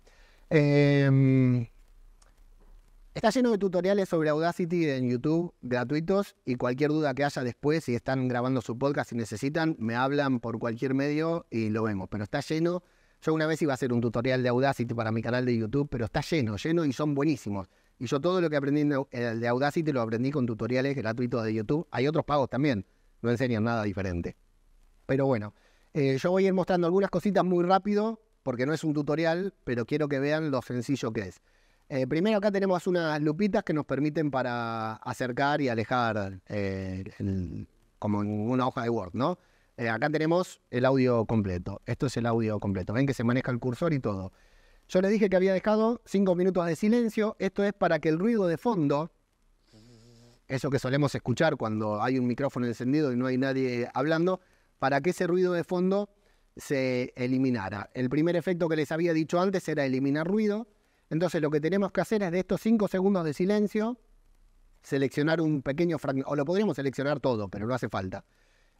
Em, Está lleno de tutoriales sobre Audacity en YouTube gratuitos y cualquier duda que haya después, si están grabando su podcast y necesitan, me hablan por cualquier medio y lo vemos. Pero está lleno. Yo una vez iba a hacer un tutorial de Audacity para mi canal de YouTube, pero está lleno, lleno y son buenísimos. Y yo todo lo que aprendí de Audacity lo aprendí con tutoriales gratuitos de YouTube. Hay otros pagos también, no enseñan nada diferente. Pero bueno, eh, yo voy a ir mostrando algunas cositas muy rápido, porque no es un tutorial, pero quiero que vean lo sencillo que es. Eh, primero acá tenemos unas lupitas que nos permiten para acercar y alejar eh, como en una hoja de Word, ¿no? Eh, acá tenemos el audio completo. Esto es el audio completo. Ven que se maneja el cursor y todo. Yo les dije que había dejado cinco minutos de silencio. Esto es para que el ruido de fondo, eso que solemos escuchar cuando hay un micrófono encendido y no hay nadie hablando, para que ese ruido de fondo se eliminara. El primer efecto que les había dicho antes era eliminar ruido. Entonces lo que tenemos que hacer es de estos 5 segundos de silencio, seleccionar un pequeño fragmento, o lo podríamos seleccionar todo, pero no hace falta.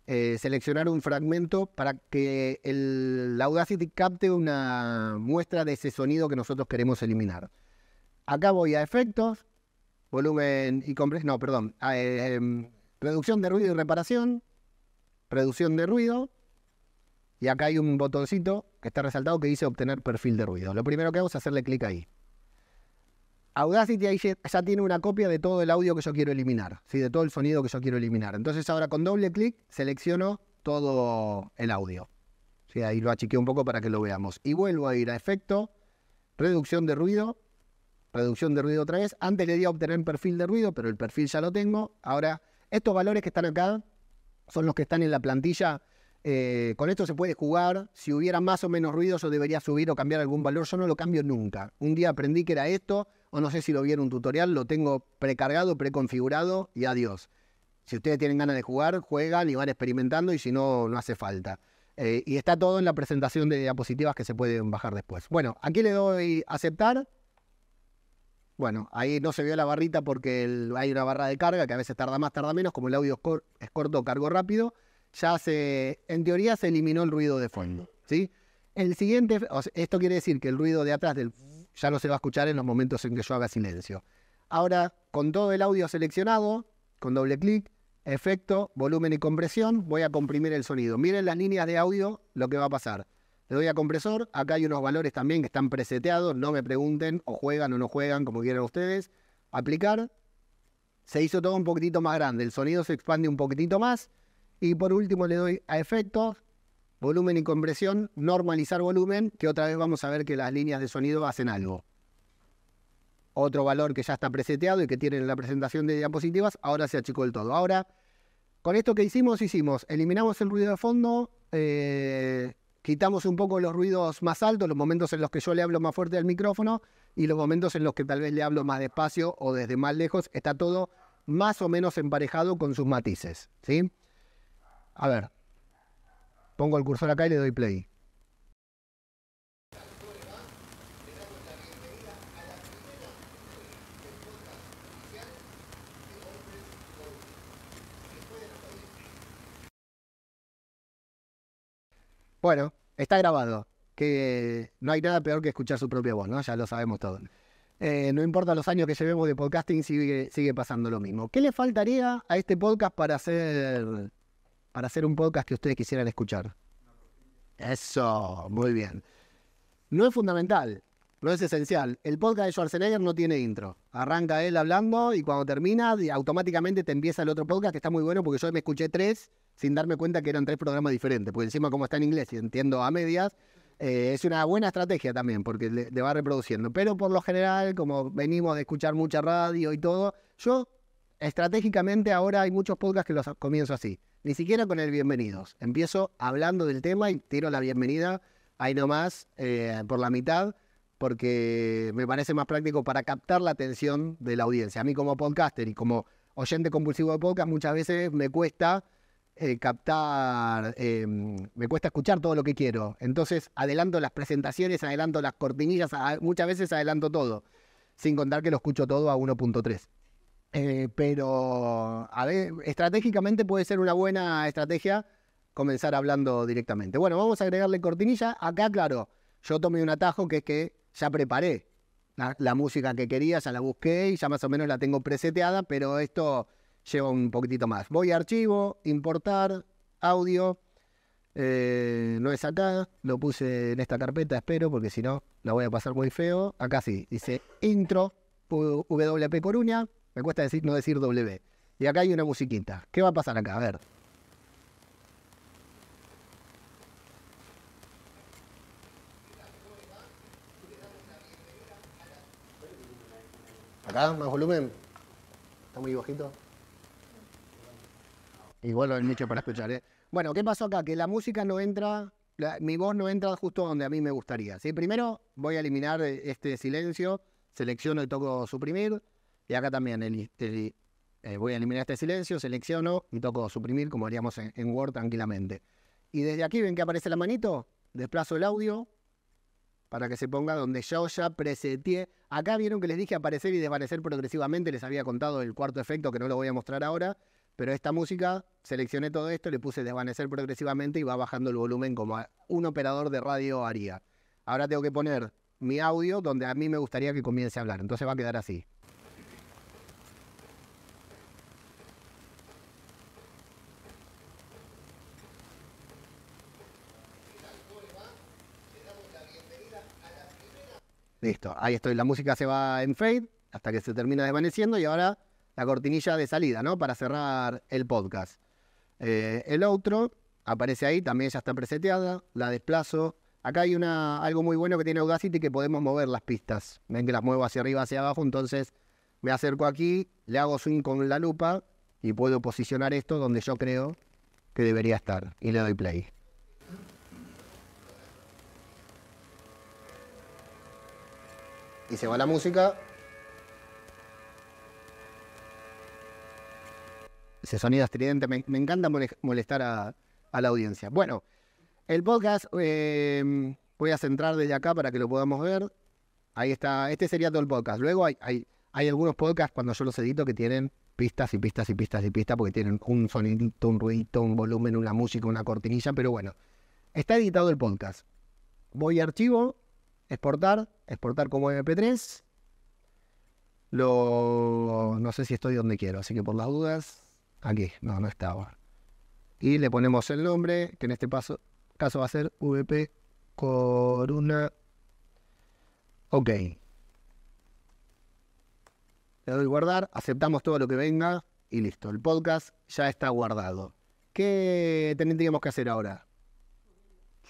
Eh, seleccionar un fragmento para que el Audacity capte una muestra de ese sonido que nosotros queremos eliminar. Acá voy a efectos, volumen y compresión, no, perdón, em, reducción de ruido y reparación, reducción de ruido, y acá hay un botoncito que está resaltado que dice obtener perfil de ruido. Lo primero que hago es hacerle clic ahí. Audacity ahí ya tiene una copia de todo el audio que yo quiero eliminar, ¿sí? de todo el sonido que yo quiero eliminar. Entonces ahora con doble clic selecciono todo el audio. Ahí lo achiqué un poco para que lo veamos. Y vuelvo a ir a efecto, reducción de ruido, reducción de ruido otra vez. Antes le di a obtener perfil de ruido, pero el perfil ya lo tengo. Ahora, estos valores que están acá son los que están en la plantilla eh, con esto se puede jugar. Si hubiera más o menos ruido, yo debería subir o cambiar algún valor. Yo no lo cambio nunca. Un día aprendí que era esto o no sé si lo vieron un tutorial, lo tengo precargado, preconfigurado y adiós. Si ustedes tienen ganas de jugar, juegan y van experimentando y si no, no hace falta. Eh, y está todo en la presentación de diapositivas que se pueden bajar después. Bueno, aquí le doy aceptar. Bueno, ahí no se vio la barrita porque hay una barra de carga que a veces tarda más, tarda menos. Como el audio es, corto, cargo rápido. Ya se, en teoría se eliminó el ruido de fondo. ¿sí? El siguiente, esto quiere decir que el ruido de atrás del ya no se va a escuchar en los momentos en que yo haga silencio. Ahora, con todo el audio seleccionado, con doble clic, efecto, volumen y compresión, voy a comprimir el sonido. Miren las líneas de audio, lo que va a pasar. Le doy a compresor, acá hay unos valores también que están preseteados, no me pregunten o juegan o no juegan, como quieran ustedes. Aplicar, se hizo todo un poquitito más grande, el sonido se expande un poquitito más. Y por último le doy a efecto volumen y compresión, normalizar volumen, que otra vez vamos a ver que las líneas de sonido hacen algo. Otro valor que ya está preseteado y que tiene en la presentación de diapositivas, ahora se achicó el todo. Ahora, con esto que hicimos, hicimos, eliminamos el ruido de fondo, eh, quitamos un poco los ruidos más altos, los momentos en los que yo le hablo más fuerte al micrófono y los momentos en los que tal vez le hablo más despacio o desde más lejos, está todo más o menos emparejado con sus matices. ¿sí? A ver, Pongo el cursor acá y le doy play. Bueno, está grabado. Que no hay nada peor que escuchar su propia voz, ¿no? Ya lo sabemos todo. Eh, no importa los años que llevemos de podcasting, sigue, sigue pasando lo mismo. ¿Qué le faltaría a este podcast para ser para hacer un podcast que ustedes quisieran escuchar? Eso, muy bien. No es fundamental, no es esencial. El podcast de Schwarzenegger no tiene intro. Arranca él hablando y cuando termina, automáticamente te empieza el otro podcast que está muy bueno porque yo me escuché tres sin darme cuenta que eran tres programas diferentes. Porque encima, como está en inglés y entiendo a medias, eh, es una buena estrategia también porque le, le va reproduciendo. Pero por lo general, como venimos de escuchar mucha radio y todo, yo estratégicamente ahora hay muchos podcasts que los comienzo así ni siquiera con el bienvenidos. Empiezo hablando del tema y tiro la bienvenida ahí nomás eh, por la mitad porque me parece más práctico para captar la atención de la audiencia. A mí como podcaster y como oyente compulsivo de podcast muchas veces me cuesta eh, captar, em, me cuesta escuchar todo lo que quiero. Entonces adelanto las presentaciones, adelanto las cortinillas, muchas veces adelanto todo, sin contar que lo escucho todo a 1.3. Eh, pero a ver, estratégicamente puede ser una buena estrategia comenzar hablando directamente. Bueno, vamos a agregarle cortinilla. Acá, claro, yo tomé un atajo que es que ya preparé la, música que quería, ya la busqué y ya más o menos la tengo preseteada, pero esto lleva un poquitito más. Voy a archivo, importar, audio. Eh, no es acá, lo puse en esta carpeta, espero, porque si no la voy a pasar muy feo. Acá sí, dice intro, WP Coruña. Me cuesta decir no decir W. Y acá hay una musiquita. ¿Qué va a pasar acá? A ver. Acá, más volumen. Está muy bajito. Igual lo han hecho para escuchar, ¿eh? Bueno, ¿qué pasó acá? Que la música no entra, mi voz no entra justo donde a mí me gustaría. Primero voy a eliminar eh, este silencio, selecciono y toco suprimir. Y acá también este, eh, voy a eliminar este silencio, selecciono y toco suprimir como haríamos en, Word tranquilamente. Y desde aquí ven que aparece la manito, desplazo el audio para que se ponga donde yo ya preseteé. Acá vieron que les dije aparecer y desvanecer progresivamente, les había contado el cuarto efecto que no lo voy a mostrar ahora, pero esta música, seleccioné todo esto, le puse desvanecer progresivamente y va bajando el volumen como un operador de radio haría. Ahora tengo que poner mi audio donde a mí me gustaría que comience a hablar, entonces va a quedar así. Listo, ahí estoy. La música se va en fade hasta que se termina desvaneciendo y ahora la cortinilla de salida, ¿no? Para cerrar el podcast. Eh, el otro aparece ahí, también ya está preseteada, la desplazo. Acá hay una, algo muy bueno que tiene Audacity que podemos mover las pistas. Ven que las muevo hacia arriba, hacia abajo, entonces me acerco aquí, le hago swing con la lupa y puedo posicionar esto donde yo creo que debería estar. Y le doy play. y se va la música. Ese sonido estridente, me, me encanta molestar a, la audiencia. Bueno, el podcast eh, voy a centrar desde acá para que lo podamos ver. Ahí está, este sería todo el podcast. Luego hay, algunos podcasts cuando yo los edito que tienen pistas y pistas y pistas y pistas porque tienen un sonidito, un ruidito, un volumen, una música, una cortinilla, pero bueno, está editado el podcast. Voy a archivo, exportar, exportar como MP3. Lo, no sé si estoy donde quiero, así que por las dudas, aquí, no, no estaba. Y le ponemos el nombre, que en este paso, caso va a ser VP Corona. Ok. Le doy guardar, aceptamos todo lo que venga y listo. El podcast ya está guardado. ¿Qué tendríamos que hacer ahora?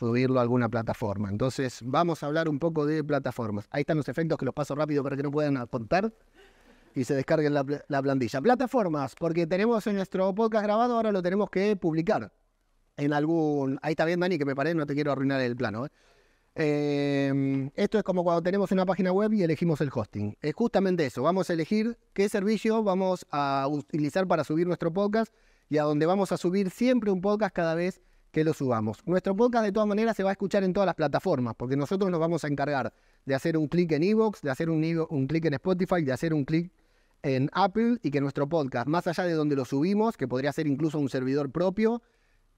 subirlo a alguna plataforma. Entonces, vamos a hablar un poco de plataformas. Ahí están los efectos que los paso rápido para que no puedan contar y se descarguen la, la plantilla. Plataformas, porque tenemos en nuestro podcast grabado, ahora lo tenemos que publicar en algún... Ahí está bien, Dani, que me parece, no te quiero arruinar el plano. ¿eh? Em, esto es como cuando tenemos una página web y elegimos el hosting. Es justamente eso, vamos a elegir qué servicio vamos a utilizar para subir nuestro podcast y a dónde vamos a subir siempre un podcast cada vez que lo subamos. Nuestro podcast de todas maneras se va a escuchar en todas las plataformas, porque nosotros nos vamos a encargar de hacer un clic en Evox, de hacer un, un clic en Spotify, de hacer un clic en Apple y que nuestro podcast, más allá de donde lo subimos, que podría ser incluso un servidor propio,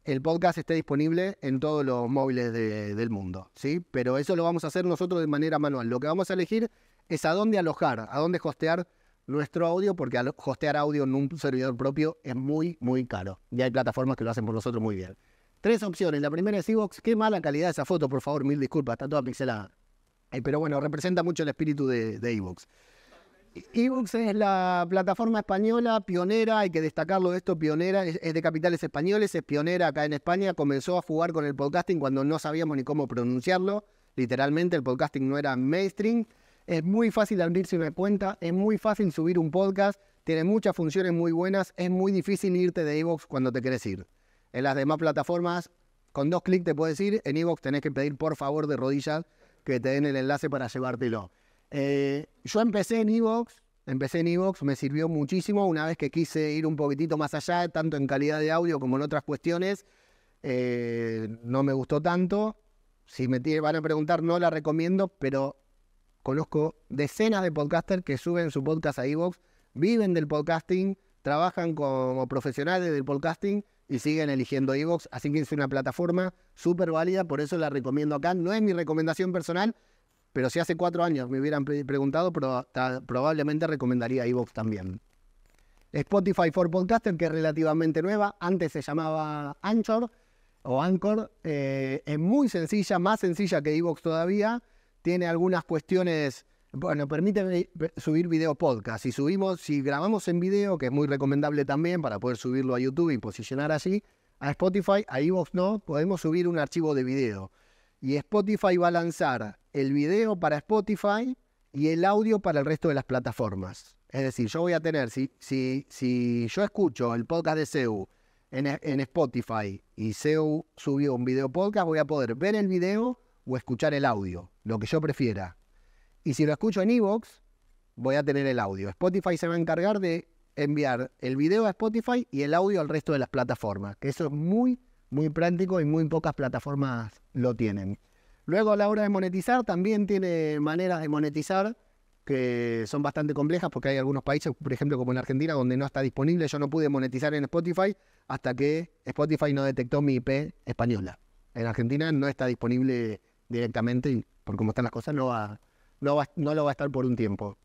el podcast esté disponible en todos los móviles del mundo, ¿sí? Pero eso lo vamos a hacer nosotros de manera manual. Lo que vamos a elegir es a dónde alojar, a dónde hostear nuestro audio, porque hostear audio en un servidor propio es muy, muy caro. Y hay plataformas que lo hacen por nosotros muy bien. Tres opciones. La primera es Evox. Qué mala calidad esa foto, por favor, mil disculpas, está toda pixelada. Eh, pero bueno, representa mucho el espíritu de Evox. E-, Evox es la plataforma española pionera, hay que destacarlo de esto, pionera, es, de capitales españoles, es pionera acá en España, comenzó a jugar con el podcasting cuando no sabíamos ni cómo pronunciarlo, literalmente el podcasting no era mainstream, es muy fácil abrirse una cuenta, es muy fácil subir un podcast, tiene muchas funciones muy buenas, es muy difícil irte de Evox cuando te querés ir. En las demás plataformas, con dos clics te puedes ir. En Evox tenés que pedir por favor de rodillas que te den el enlace para llevártelo. Eh, yo empecé en Evox, empecé en Evox, me sirvió muchísimo una vez que quise ir un poquitito más allá, tanto en calidad de audio como en otras cuestiones. Eh, no me gustó tanto. Si me van a preguntar, no la recomiendo, pero conozco decenas de podcasters que suben su podcast a Evox, viven del podcasting, trabajan como profesionales del podcasting y siguen eligiendo Evox. Así que es una plataforma súper válida, por eso la recomiendo acá. No es mi recomendación personal, pero si hace cuatro años me hubieran preguntado, probablemente recomendaría Evox también. Spotify for Podcaster, que es relativamente nueva, antes se llamaba Anchor o Anchor, eh, es muy sencilla, más sencilla que Evox todavía, tiene algunas cuestiones bueno, permíteme subir video podcast. Si subimos, si grabamos en video, que es muy recomendable también para poder subirlo a YouTube y posicionar así, a Spotify, a vos no, podemos subir un archivo de video. Y Spotify va a lanzar el video para Spotify y el audio para el resto de las plataformas. Es decir, yo voy a tener, si, si, si yo escucho el podcast de Seu en, en Spotify y Seu subió un video podcast, voy a poder ver el video o escuchar el audio, lo que yo prefiera. Y si lo escucho en Evox, voy a tener el audio. Spotify se va a encargar de enviar el video a Spotify y el audio al resto de las plataformas. Que eso es muy, muy práctico y muy pocas plataformas lo tienen. Luego a la hora de monetizar, también tiene maneras de monetizar que son bastante complejas porque hay algunos países, por ejemplo como en Argentina, donde no está disponible. Yo no pude monetizar en Spotify hasta que Spotify no detectó mi IP española. En Argentina no está disponible directamente y por cómo están las cosas no va, no, lo va a estar por un tiempo.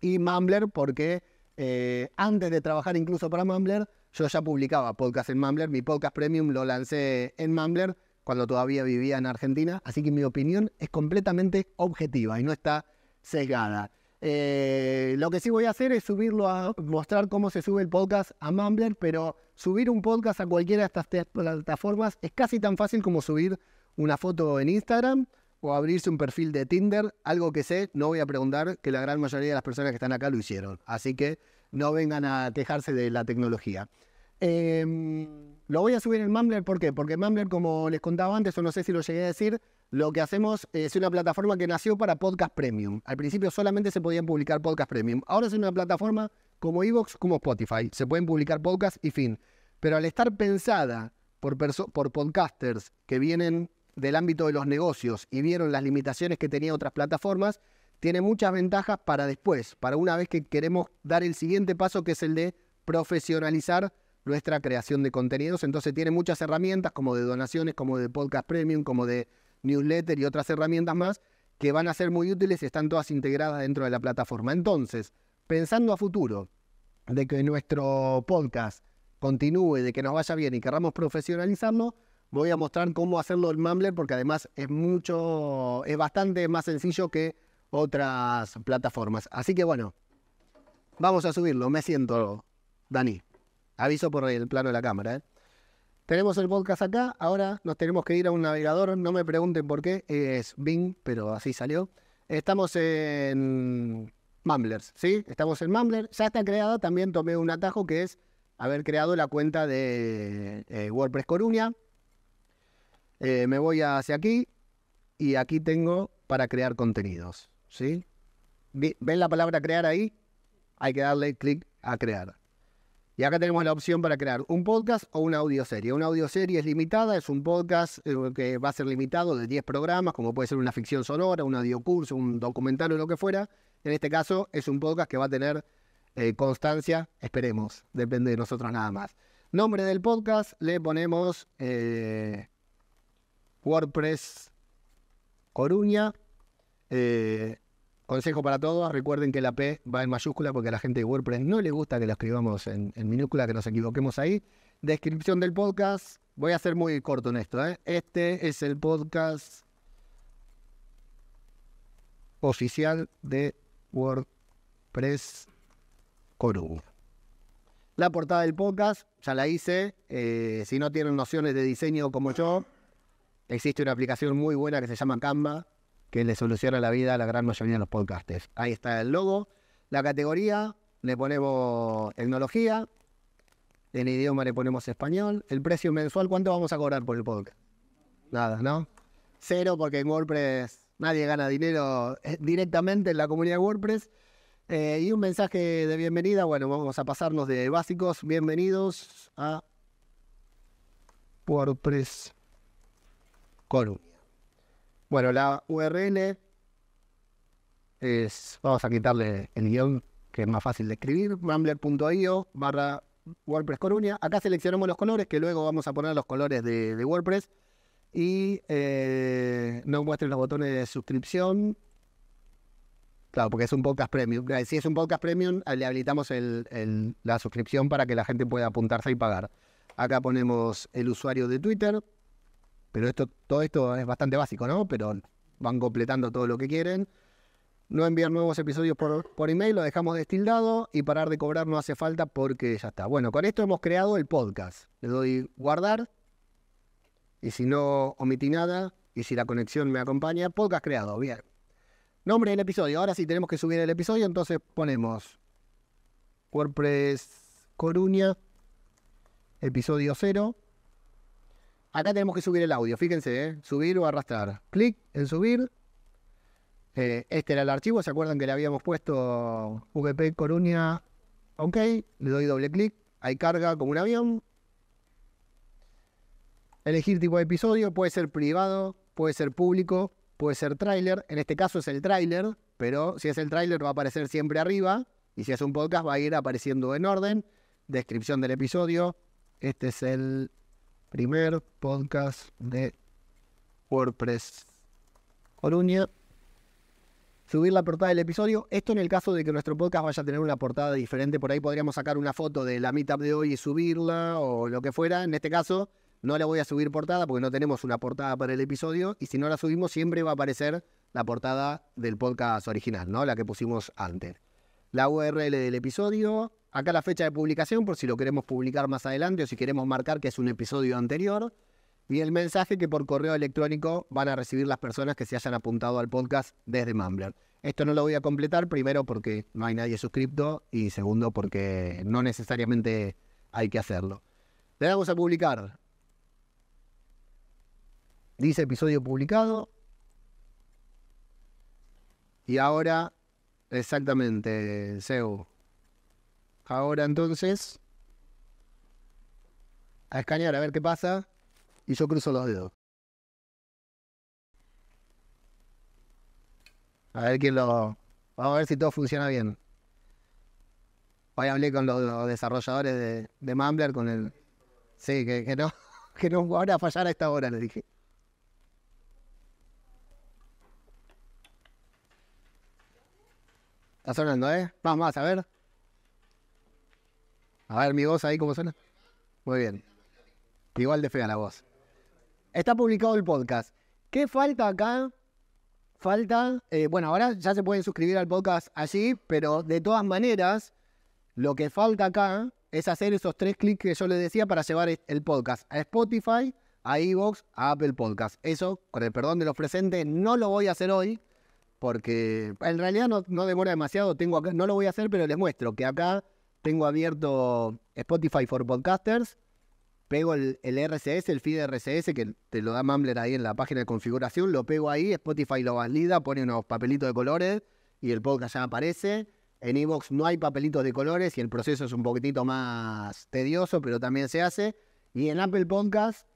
Y Mumbler, porque eh, antes de trabajar incluso para Mumbler, yo ya publicaba podcast en Mumbler. Mi podcast premium lo lancé en Mumbler cuando todavía vivía en Argentina. Así que mi opinión es completamente objetiva y no está sesgada. Eh, lo que sí voy a hacer es subirlo a mostrar cómo se sube el podcast a Mumbler, pero subir un podcast a cualquiera de estas plataformas es casi tan fácil como subir una foto en Instagram o abrirse un perfil de Tinder, algo que sé, no voy a preguntar, que la gran mayoría de las personas que están acá lo hicieron. Así que no vengan a quejarse de la tecnología. Em, lo voy a subir en Mumbler, ¿por qué? Porque Mumbler, como les contaba antes, o no sé si lo llegué a decir, lo que hacemos eh, es una plataforma que nació para podcast premium. Al principio solamente se podían publicar podcast premium. Ahora es una plataforma como Evox, como Spotify. Se pueden publicar podcasts y fin. Pero al estar pensada por, por podcasters que vienen del ámbito de los negocios y vieron las limitaciones que tenía otras plataformas, tiene muchas ventajas para después, para una vez que queremos dar el siguiente paso, que es el de profesionalizar nuestra creación de contenidos. Entonces tiene muchas herramientas como de donaciones, como de podcast premium, como de newsletter y otras herramientas más que van a ser muy útiles y están todas integradas dentro de la plataforma. Entonces, pensando a futuro de que nuestro podcast continúe, de que nos vaya bien y querramos profesionalizarlo, Voy a mostrar cómo hacerlo en Mumbler porque además es mucho, es bastante más sencillo que otras plataformas. Así que bueno, vamos a subirlo. Me siento, Dani. Aviso por el plano de la cámara. ¿eh? Tenemos el podcast acá. Ahora nos tenemos que ir a un navegador. No me pregunten por qué. Es Bing, pero así salió. Estamos en Mumblers, ¿sí? Estamos en Mumbler. Ya está creado. También tomé un atajo que es haber creado la cuenta de eh, WordPress Coruña. Eh, me voy hacia aquí y aquí tengo para crear contenidos. ¿sí? ¿Ven la palabra crear ahí? Hay que darle clic a crear. Y acá tenemos la opción para crear un podcast o una audioserie. Una audioserie es limitada, es un podcast eh, que va a ser limitado de 10 programas, como puede ser una ficción sonora, un audiocurso, un documental o lo que fuera. En este caso es un podcast que va a tener eh, constancia, esperemos, depende de nosotros nada más. Nombre del podcast le ponemos WordPress Coruña. Eh, consejo para todos, recuerden que la P va en mayúscula porque a la gente de WordPress no le gusta que la escribamos en, minúscula, que nos equivoquemos ahí. Descripción del podcast, voy a ser muy corto en esto. ¿eh? Este es el podcast oficial de WordPress Coruña. La portada del podcast ya la hice. Eh, si no tienen nociones de diseño como yo, existe una aplicación muy buena que se llama Canva, que le soluciona la vida a la gran mayoría de los podcasters. Ahí está el logo, la categoría, le ponemos tecnología, en idioma le ponemos español, el precio mensual, ¿cuánto vamos a cobrar por el podcast? Nada, ¿no? Cero, porque en WordPress nadie gana dinero eh, directamente en la comunidad de WordPress. Eh, y un mensaje de bienvenida, bueno, vamos a pasarnos de básicos, bienvenidos a WordPress. Coruña. Bueno, la URL es, vamos a quitarle el guión que es más fácil de escribir, rambler.io barra WordPress Coruña. Acá seleccionamos los colores, que luego vamos a poner los colores de, WordPress. Y eh, no muestren los botones de suscripción. Claro, porque es un podcast premium. Si es un podcast premium, le habilitamos la suscripción para que la gente pueda apuntarse y pagar. Acá ponemos el usuario de Twitter, pero esto, todo esto es bastante básico, ¿no? Pero van completando todo lo que quieren. No enviar nuevos episodios por, por email, lo dejamos destildado y parar de cobrar no hace falta porque ya está. Bueno, con esto hemos creado el podcast. Le doy guardar y si no omití nada y si la conexión me acompaña, podcast creado. Bien. Nombre del episodio. Ahora sí tenemos que subir el episodio, entonces ponemos WordPress Coruña, episodio 0. Acá tenemos que subir el audio, fíjense, ¿eh? subir o arrastrar. Clic en subir. Eh, este era el archivo, ¿se acuerdan que le habíamos puesto VP Coruña? Ok, le doy doble clic, ahí carga como un avión. Elegir tipo de episodio, puede ser privado, puede ser público, puede ser tráiler. En este caso es el tráiler, pero si es el tráiler va a aparecer siempre arriba. Y si es un podcast va a ir apareciendo en orden. Descripción del episodio. Este es el primer podcast de WordPress Coruña. Subir la portada del episodio. Esto en el caso de que nuestro podcast vaya a tener una portada diferente. Por ahí podríamos sacar una foto de la meetup de hoy y subirla o lo que fuera. En este caso, no la voy a subir portada porque no tenemos una portada para el episodio. Y si no la subimos, siempre va a aparecer la portada del podcast original, ¿no? La que pusimos antes. La URL del episodio, Acá la fecha de publicación, por si lo queremos publicar más adelante o si queremos marcar que es un episodio anterior. Y el mensaje que por correo electrónico van a recibir las personas que se hayan apuntado al podcast desde Mumbler. Esto no lo voy a completar, primero porque no hay nadie suscripto y segundo porque no necesariamente hay que hacerlo. Le damos a publicar. Dice episodio publicado. Y ahora, exactamente, SEU. Ahora entonces, a escanear a ver qué pasa y yo cruzo los dedos. A ver quién lo... Vamos a ver si todo funciona bien. Hoy hablé con los, desarrolladores de, de con el... Sí, que, no, que no [LAUGHS] van a fallar a esta hora, le dije. Está sonando, ¿eh? Vamos más, a ver. A ver mi voz ahí, ¿cómo suena? Muy bien. Igual de fea la voz. Está publicado el podcast. ¿Qué falta acá? Falta, eh, bueno, ahora ya se pueden suscribir al podcast allí, pero de todas maneras, lo que falta acá es hacer esos tres clics que yo les decía para llevar el podcast a Spotify, a Evox, a Apple Podcast. Eso, con el perdón de los presentes, no lo voy a hacer hoy, porque en realidad no, no demora demasiado. Tengo acá, no lo voy a hacer, pero les muestro que acá tengo abierto Spotify for Podcasters, pego el, el, RCS, el feed RCS, que te lo da Mumbler ahí en la página de configuración, lo pego ahí, Spotify lo valida, pone unos papelitos de colores y el podcast ya aparece. En Evox no hay papelitos de colores y el proceso es un poquitito más tedioso, pero también se hace. Y en Apple Podcast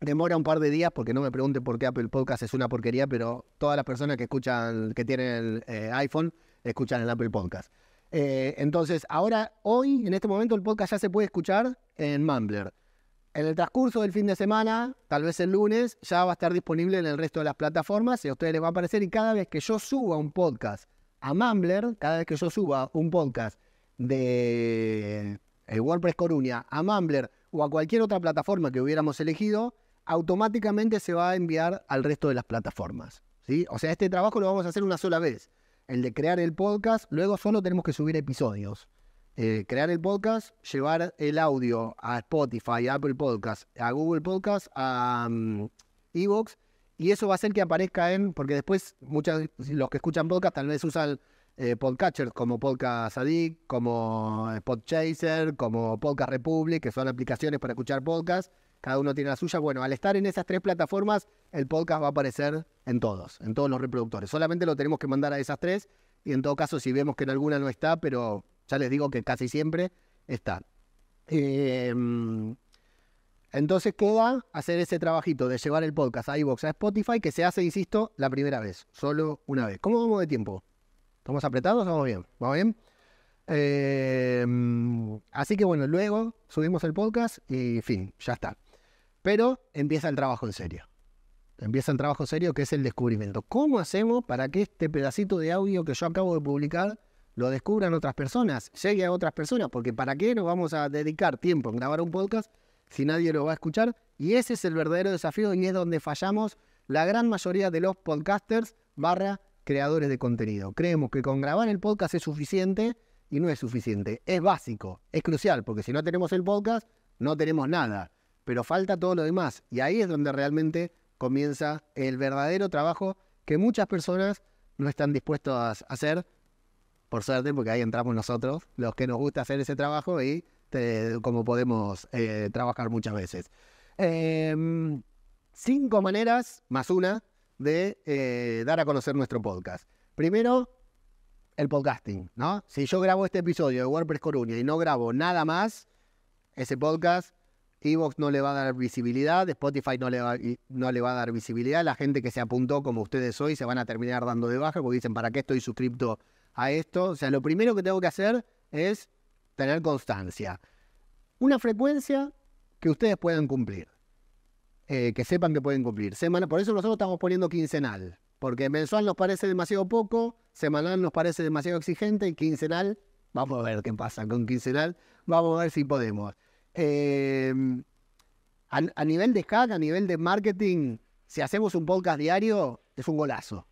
demora un par de días, porque no me pregunten por qué Apple Podcast es una porquería, pero todas las personas que escuchan, que tienen el eh, iPhone, escuchan el Apple Podcast. Eh, entonces, ahora, hoy, en este momento, el podcast ya se puede escuchar en Mumbler. En el transcurso del fin de semana, tal vez el lunes, ya va a estar disponible en el resto de las plataformas y a ustedes les va a aparecer. Y cada vez que yo suba un podcast a Mumbler, cada vez que yo suba un podcast de el eh, WordPress Coruña a Mumbler o a cualquier otra plataforma que hubiéramos elegido, automáticamente se va a enviar al resto de las plataformas. ¿sí? O sea, este trabajo lo vamos a hacer una sola vez el de crear el podcast, luego solo tenemos que subir episodios. Eh, crear el podcast, llevar el audio a Spotify, a Apple Podcast, a Google Podcasts, a um, y eso va a hacer que aparezca en, porque después muchas los que escuchan podcast tal vez usan eh, podcatchers como Podcast Addict, como Podchaser, como Podcast Republic, que son aplicaciones para escuchar podcasts cada uno tiene la suya. Bueno, al estar en esas tres plataformas, el podcast va a aparecer en todos, en todos los reproductores. Solamente lo tenemos que mandar a esas tres y en todo caso, si vemos que en alguna no está, pero ya les digo que casi siempre está. Eh, entonces queda hacer ese trabajito de llevar el podcast a iVoox, a Spotify, que se hace, insisto, la primera vez, solo una vez. ¿Cómo vamos de tiempo? ¿Estamos apretados? ¿Vamos bien? ¿Vamos bien? Em, así que bueno, luego subimos el podcast y fin, ya está. Pero empieza el trabajo en serio. Empieza el trabajo serio que es el descubrimiento. ¿Cómo hacemos para que este pedacito de audio que yo acabo de publicar lo descubran otras personas, llegue a otras personas? Porque ¿para qué nos vamos a dedicar tiempo en grabar un podcast si nadie lo va a escuchar? Y ese es el verdadero desafío y es donde fallamos la gran mayoría de los podcasters barra creadores de contenido. Creemos que con grabar el podcast es suficiente y no es suficiente. Es básico, es crucial, porque si no tenemos el podcast, no tenemos nada pero falta todo lo demás. Y ahí es donde realmente comienza el verdadero trabajo que muchas personas no están dispuestas a hacer, por suerte, porque ahí entramos nosotros, los que nos gusta hacer ese trabajo y como podemos eh, trabajar muchas veces. Em, cinco maneras, más una, de eh, dar a conocer nuestro podcast. Primero, el podcasting, ¿no? Si yo grabo este episodio de WordPress Coruña y no grabo nada más, ese podcast Evox no le va a dar visibilidad, Spotify no le, va, no le va a dar visibilidad, la gente que se apuntó como ustedes hoy se van a terminar dando de baja porque dicen, ¿para qué estoy suscripto a esto? O sea, lo primero que tengo que hacer es tener constancia. Una frecuencia que ustedes puedan cumplir, eh, que sepan que pueden cumplir. por eso nosotros estamos poniendo quincenal, porque mensual nos parece demasiado poco, semanal nos parece demasiado exigente y quincenal, vamos a ver qué pasa con quincenal, vamos a ver si podemos. Em, a, nivel de hack, a nivel de marketing, si hacemos un podcast diario, es un golazo.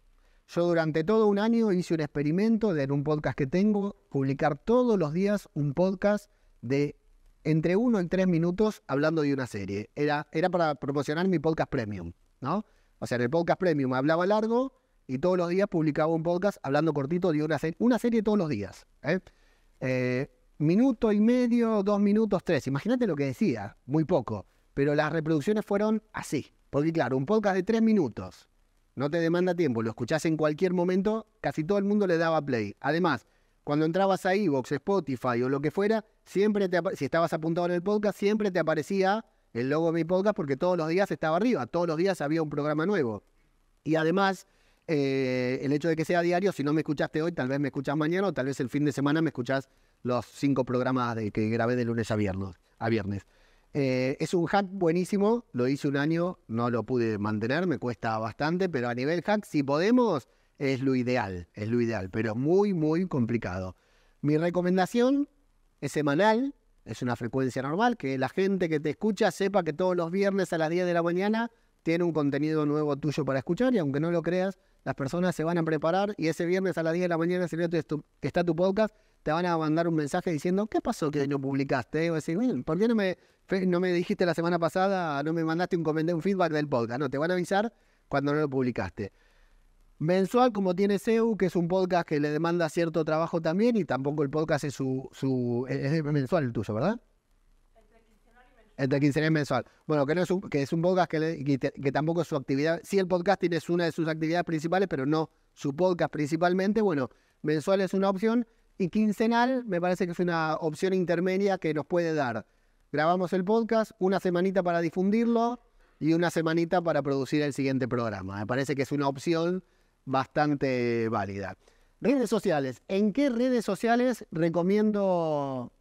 Yo durante todo un año hice un experimento de en un podcast que tengo, publicar todos los días un podcast de entre uno y tres minutos hablando de una serie. Era, era para promocionar mi podcast premium, ¿no? O sea, en el podcast premium hablaba largo y todos los días publicaba un podcast hablando cortito de una serie, una serie todos los días. ¿eh? eh minuto y medio, dos minutos, tres. Imagínate lo que decía, muy poco. Pero las reproducciones fueron así. Porque claro, un podcast de tres minutos no te demanda tiempo, lo escuchás en cualquier momento, casi todo el mundo le daba play. Además, cuando entrabas a Evox, Spotify o lo que fuera, siempre si estabas apuntado en el podcast, siempre te aparecía el logo de mi podcast porque todos los días estaba arriba, todos los días había un programa nuevo. Y además, eh, el hecho de que sea diario, si no me escuchaste hoy, tal vez me escuchas mañana o tal vez el fin de semana me escuchas los cinco programas de, que grabé de lunes a viernes. A viernes. Eh, es un hack buenísimo, lo hice un año, no lo pude mantener, me cuesta bastante, pero a nivel hack, si podemos, es lo ideal, es lo ideal, pero muy, muy complicado. Mi recomendación es semanal, es una frecuencia normal, que la gente que te escucha sepa que todos los viernes a las 10 de la mañana tiene un contenido nuevo tuyo para escuchar y aunque no lo creas, las personas se van a preparar y ese viernes a las 10 de la mañana, si que está tu podcast, te van a mandar un mensaje diciendo, ¿qué pasó que no publicaste? o decir, ¿por qué no me, no me dijiste la semana pasada, no me mandaste un, un feedback del podcast? No, te van a avisar cuando no lo publicaste. Mensual, como tiene SEU, que es un podcast que le demanda cierto trabajo también, y tampoco el podcast es su, su es mensual el tuyo, ¿verdad? Entre quincenal y mensual. Bueno, que, no es, un, que es un podcast que, que, tampoco es su actividad. Sí, el tiene es una de sus actividades principales, pero no su podcast principalmente. Bueno, mensual es una opción y quincenal me parece que es una opción intermedia que nos puede dar. Grabamos el podcast, una semanita para difundirlo y una semanita para producir el siguiente programa. Me parece que es una opción bastante válida. Redes sociales. ¿En qué redes sociales recomiendo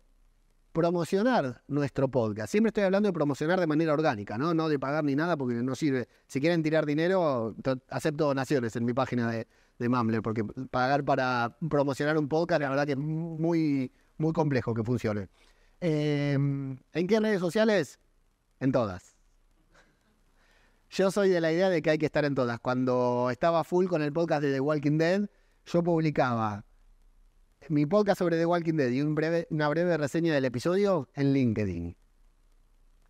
promocionar nuestro podcast? Siempre estoy hablando de promocionar de manera orgánica, ¿no? No de pagar ni nada porque no sirve. Si quieren tirar dinero, acepto donaciones en mi página de, de Mumble, porque pagar para promocionar un podcast, la verdad que es muy, muy complejo que funcione. Em, ¿En qué redes sociales? En todas. Yo soy de la idea de que hay que estar en todas. Cuando estaba full con el podcast de The Walking Dead, yo publicaba mi podcast sobre The Walking Dead y una breve reseña del episodio en LinkedIn.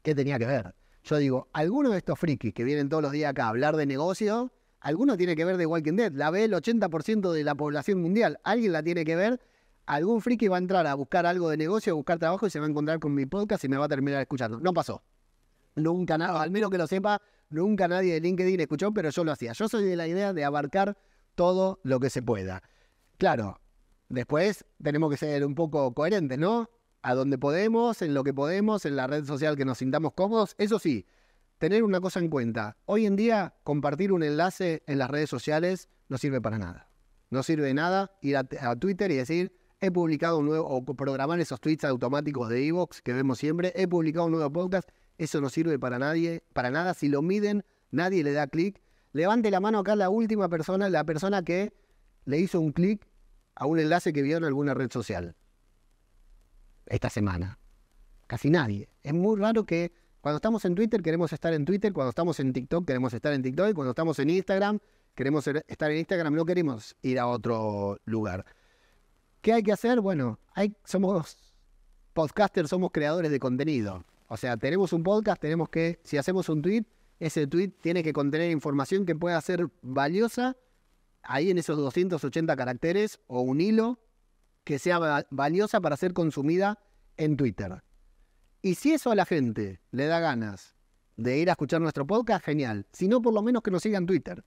¿Qué tenía que ver? Yo digo, algunos de estos frikis que vienen todos los días acá a hablar de negocio, alguno tiene que ver de Walking Dead, la ve el 80% de la población mundial, alguien la tiene que ver, algún friki va a entrar a buscar algo de negocio, a buscar trabajo y se va a encontrar con mi podcast y me va a terminar escuchando. No pasó. Nunca nada, al menos que lo sepa, nunca nadie de LinkedIn escuchó, pero yo lo hacía. Yo soy de la idea de abarcar todo lo que se pueda. Claro, después tenemos que ser un poco coherentes, ¿no? A donde podemos, en lo que podemos, en la red social que nos sintamos cómodos, eso sí, tener una cosa en cuenta. Hoy en día, compartir un enlace en las redes sociales no sirve para nada. No sirve de nada ir a, Twitter y decir, he publicado un nuevo, o programar esos tweets automáticos de Evox que vemos siempre, he publicado un nuevo podcast, eso no sirve para nadie, para nada. Si lo miden, nadie le da clic. Levante la mano acá la última persona, la persona que le hizo un clic a un enlace que vio en alguna red social. Esta semana. Casi nadie. Es muy raro que cuando estamos en Twitter queremos estar en Twitter, cuando estamos en TikTok queremos estar en TikTok, cuando estamos en Instagram queremos estar en Instagram, no queremos ir a otro lugar. ¿Qué hay que hacer? Bueno, somos podcasters, somos creadores de contenido. O sea, tenemos un podcast, tenemos que, si hacemos un tweet, ese tweet tiene que contener información que pueda ser valiosa ahí en esos 280 caracteres o un hilo que sea valiosa para ser consumida en Twitter. Y si eso a la gente le da ganas de ir a escuchar nuestro podcast, genial. Si no, por lo menos que nos sigan en Twitter.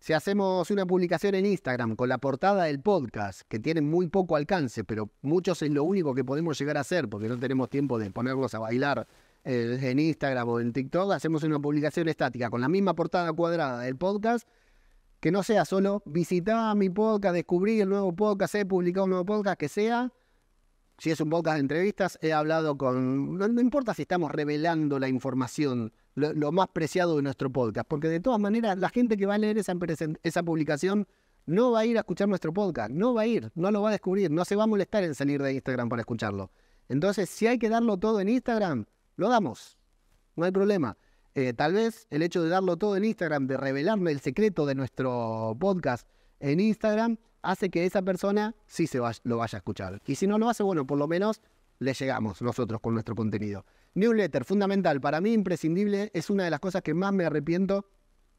Si hacemos una publicación en Instagram con la portada del podcast, que tiene muy poco alcance, pero muchos es lo único que podemos llegar a hacer, porque no tenemos tiempo de ponerlos a bailar eh, en Instagram o en TikTok, hacemos una publicación estática con la misma portada cuadrada del podcast, que no sea solo visitar mi podcast, descubrir el nuevo podcast, he publicado un nuevo podcast, que sea si es un podcast de entrevistas, he hablado con. No, importa si estamos revelando la información, lo, más preciado de nuestro podcast, porque de todas maneras, la gente que va a leer esa, publicación no va a ir a escuchar nuestro podcast, no va a ir, no lo va a descubrir, no se va a molestar en salir de Instagram para escucharlo. Entonces, si hay que darlo todo en Instagram, lo damos. No hay problema. Eh, tal vez el hecho de darlo todo en Instagram, de revelarme el secreto de nuestro podcast en Instagram, hace que esa persona sí se lo vaya a escuchar. Y si no lo hace, bueno, por lo menos le llegamos nosotros con nuestro contenido. Newsletter, fundamental, para mí imprescindible, es una de las cosas que más me arrepiento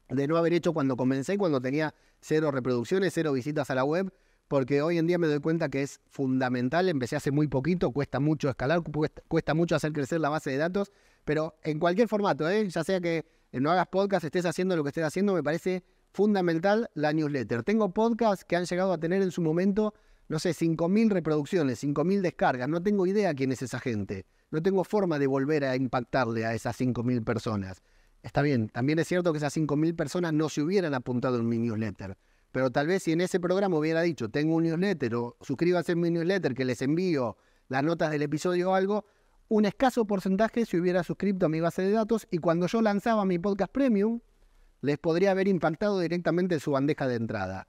de no haber hecho cuando comencé, cuando tenía cero reproducciones, cero visitas a la web, porque hoy en día me doy cuenta que es fundamental, empecé hace muy poquito, cuesta mucho escalar, cuesta, mucho hacer crecer la base de datos, pero en cualquier formato, ¿eh? ya sea que no hagas podcast, estés haciendo lo que estés haciendo, me parece fundamental la newsletter. Tengo podcasts que han llegado a tener en su momento, no sé, 5.000 reproducciones, 5.000 descargas. No tengo idea quién es esa gente. No tengo forma de volver a impactarle a esas 5.000 personas. Está bien, también es cierto que esas 5.000 personas no se hubieran apuntado en mi newsletter. Pero tal vez si en ese programa hubiera dicho, tengo un newsletter o suscríbase a mi newsletter que les envío las notas del episodio o algo, un escaso porcentaje se hubiera suscrito a mi base de datos y cuando yo lanzaba mi podcast premium, les podría haber impactado directamente su bandeja de entrada.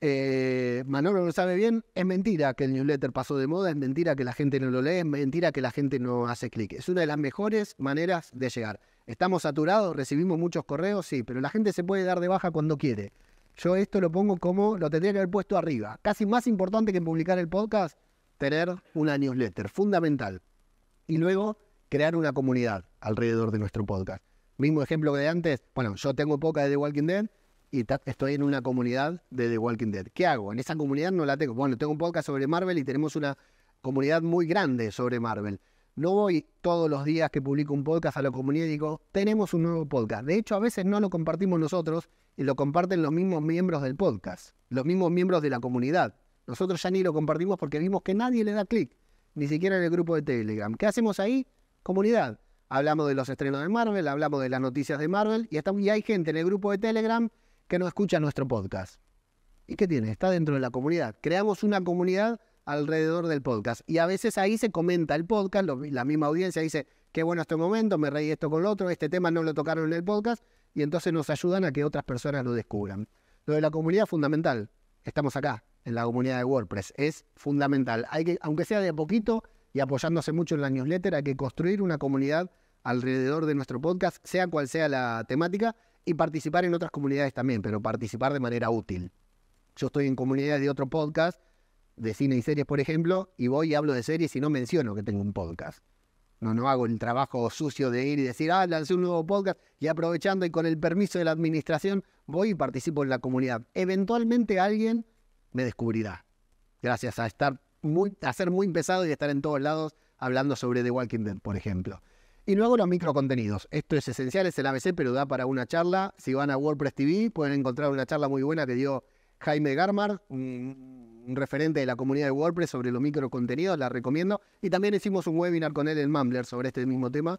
Eh, Manolo lo sabe bien, es mentira que el newsletter pasó de moda, es mentira que la gente no lo lee, es mentira que la gente no hace clic. Es una de las mejores maneras de llegar. Estamos saturados, recibimos muchos correos, sí, pero la gente se puede dar de baja cuando quiere. Yo esto lo pongo como lo tendría que haber puesto arriba. Casi más importante que publicar el podcast, tener una newsletter, fundamental. Y luego crear una comunidad alrededor de nuestro podcast mismo ejemplo que de antes, bueno, yo tengo poca de The Walking Dead y estoy en una comunidad de The Walking Dead. ¿Qué hago? En esa comunidad no la tengo. Bueno, tengo un podcast sobre Marvel y tenemos una comunidad muy grande sobre Marvel. No voy todos los días que publico un podcast a la comunidad y digo, tenemos un nuevo podcast. De hecho, a veces no lo compartimos nosotros y lo comparten los mismos miembros del podcast, los mismos miembros de la comunidad. Nosotros ya ni lo compartimos porque vimos que nadie le da clic, ni siquiera en el grupo de Telegram. ¿Qué hacemos ahí? Comunidad hablamos de los estrenos de Marvel, hablamos de las noticias de Marvel y, y hay gente en el grupo de Telegram que no escucha nuestro podcast. ¿Y qué tiene? Está dentro de la comunidad. Creamos una comunidad alrededor del podcast. Y a veces ahí se comenta el podcast, la misma audiencia dice, qué bueno este momento, me reí esto con lo otro, este tema no lo tocaron en el podcast, y entonces nos ayudan a que otras personas lo descubran. Lo de la comunidad es fundamental. Estamos acá, en la comunidad de WordPress. Es fundamental. Hay que, aunque sea de a poquito, y apoyándose mucho en la newsletter a que construir una comunidad alrededor de nuestro podcast, sea cual sea la temática, y participar en otras comunidades también, pero participar de manera útil. Yo estoy en comunidades de otro podcast, de cine y series, por ejemplo, y voy y hablo de series y no menciono que tengo un podcast. No, no hago el trabajo sucio de ir y decir, ah, lancé un nuevo podcast y aprovechando y con el permiso de la administración voy y participo en la comunidad. Eventualmente alguien me descubrirá, gracias a estar hacer muy pesado y estar en todos lados hablando sobre The Walking Dead, por ejemplo. Y luego los microcontenidos. Esto es esencial, es el ABC, pero da para una charla. Si van a WordPress TV, pueden encontrar una charla muy buena que dio Jaime Garmar, un, referente de la comunidad de WordPress sobre los microcontenidos, la recomiendo. Y también hicimos un webinar con él en Mumbler sobre este mismo tema.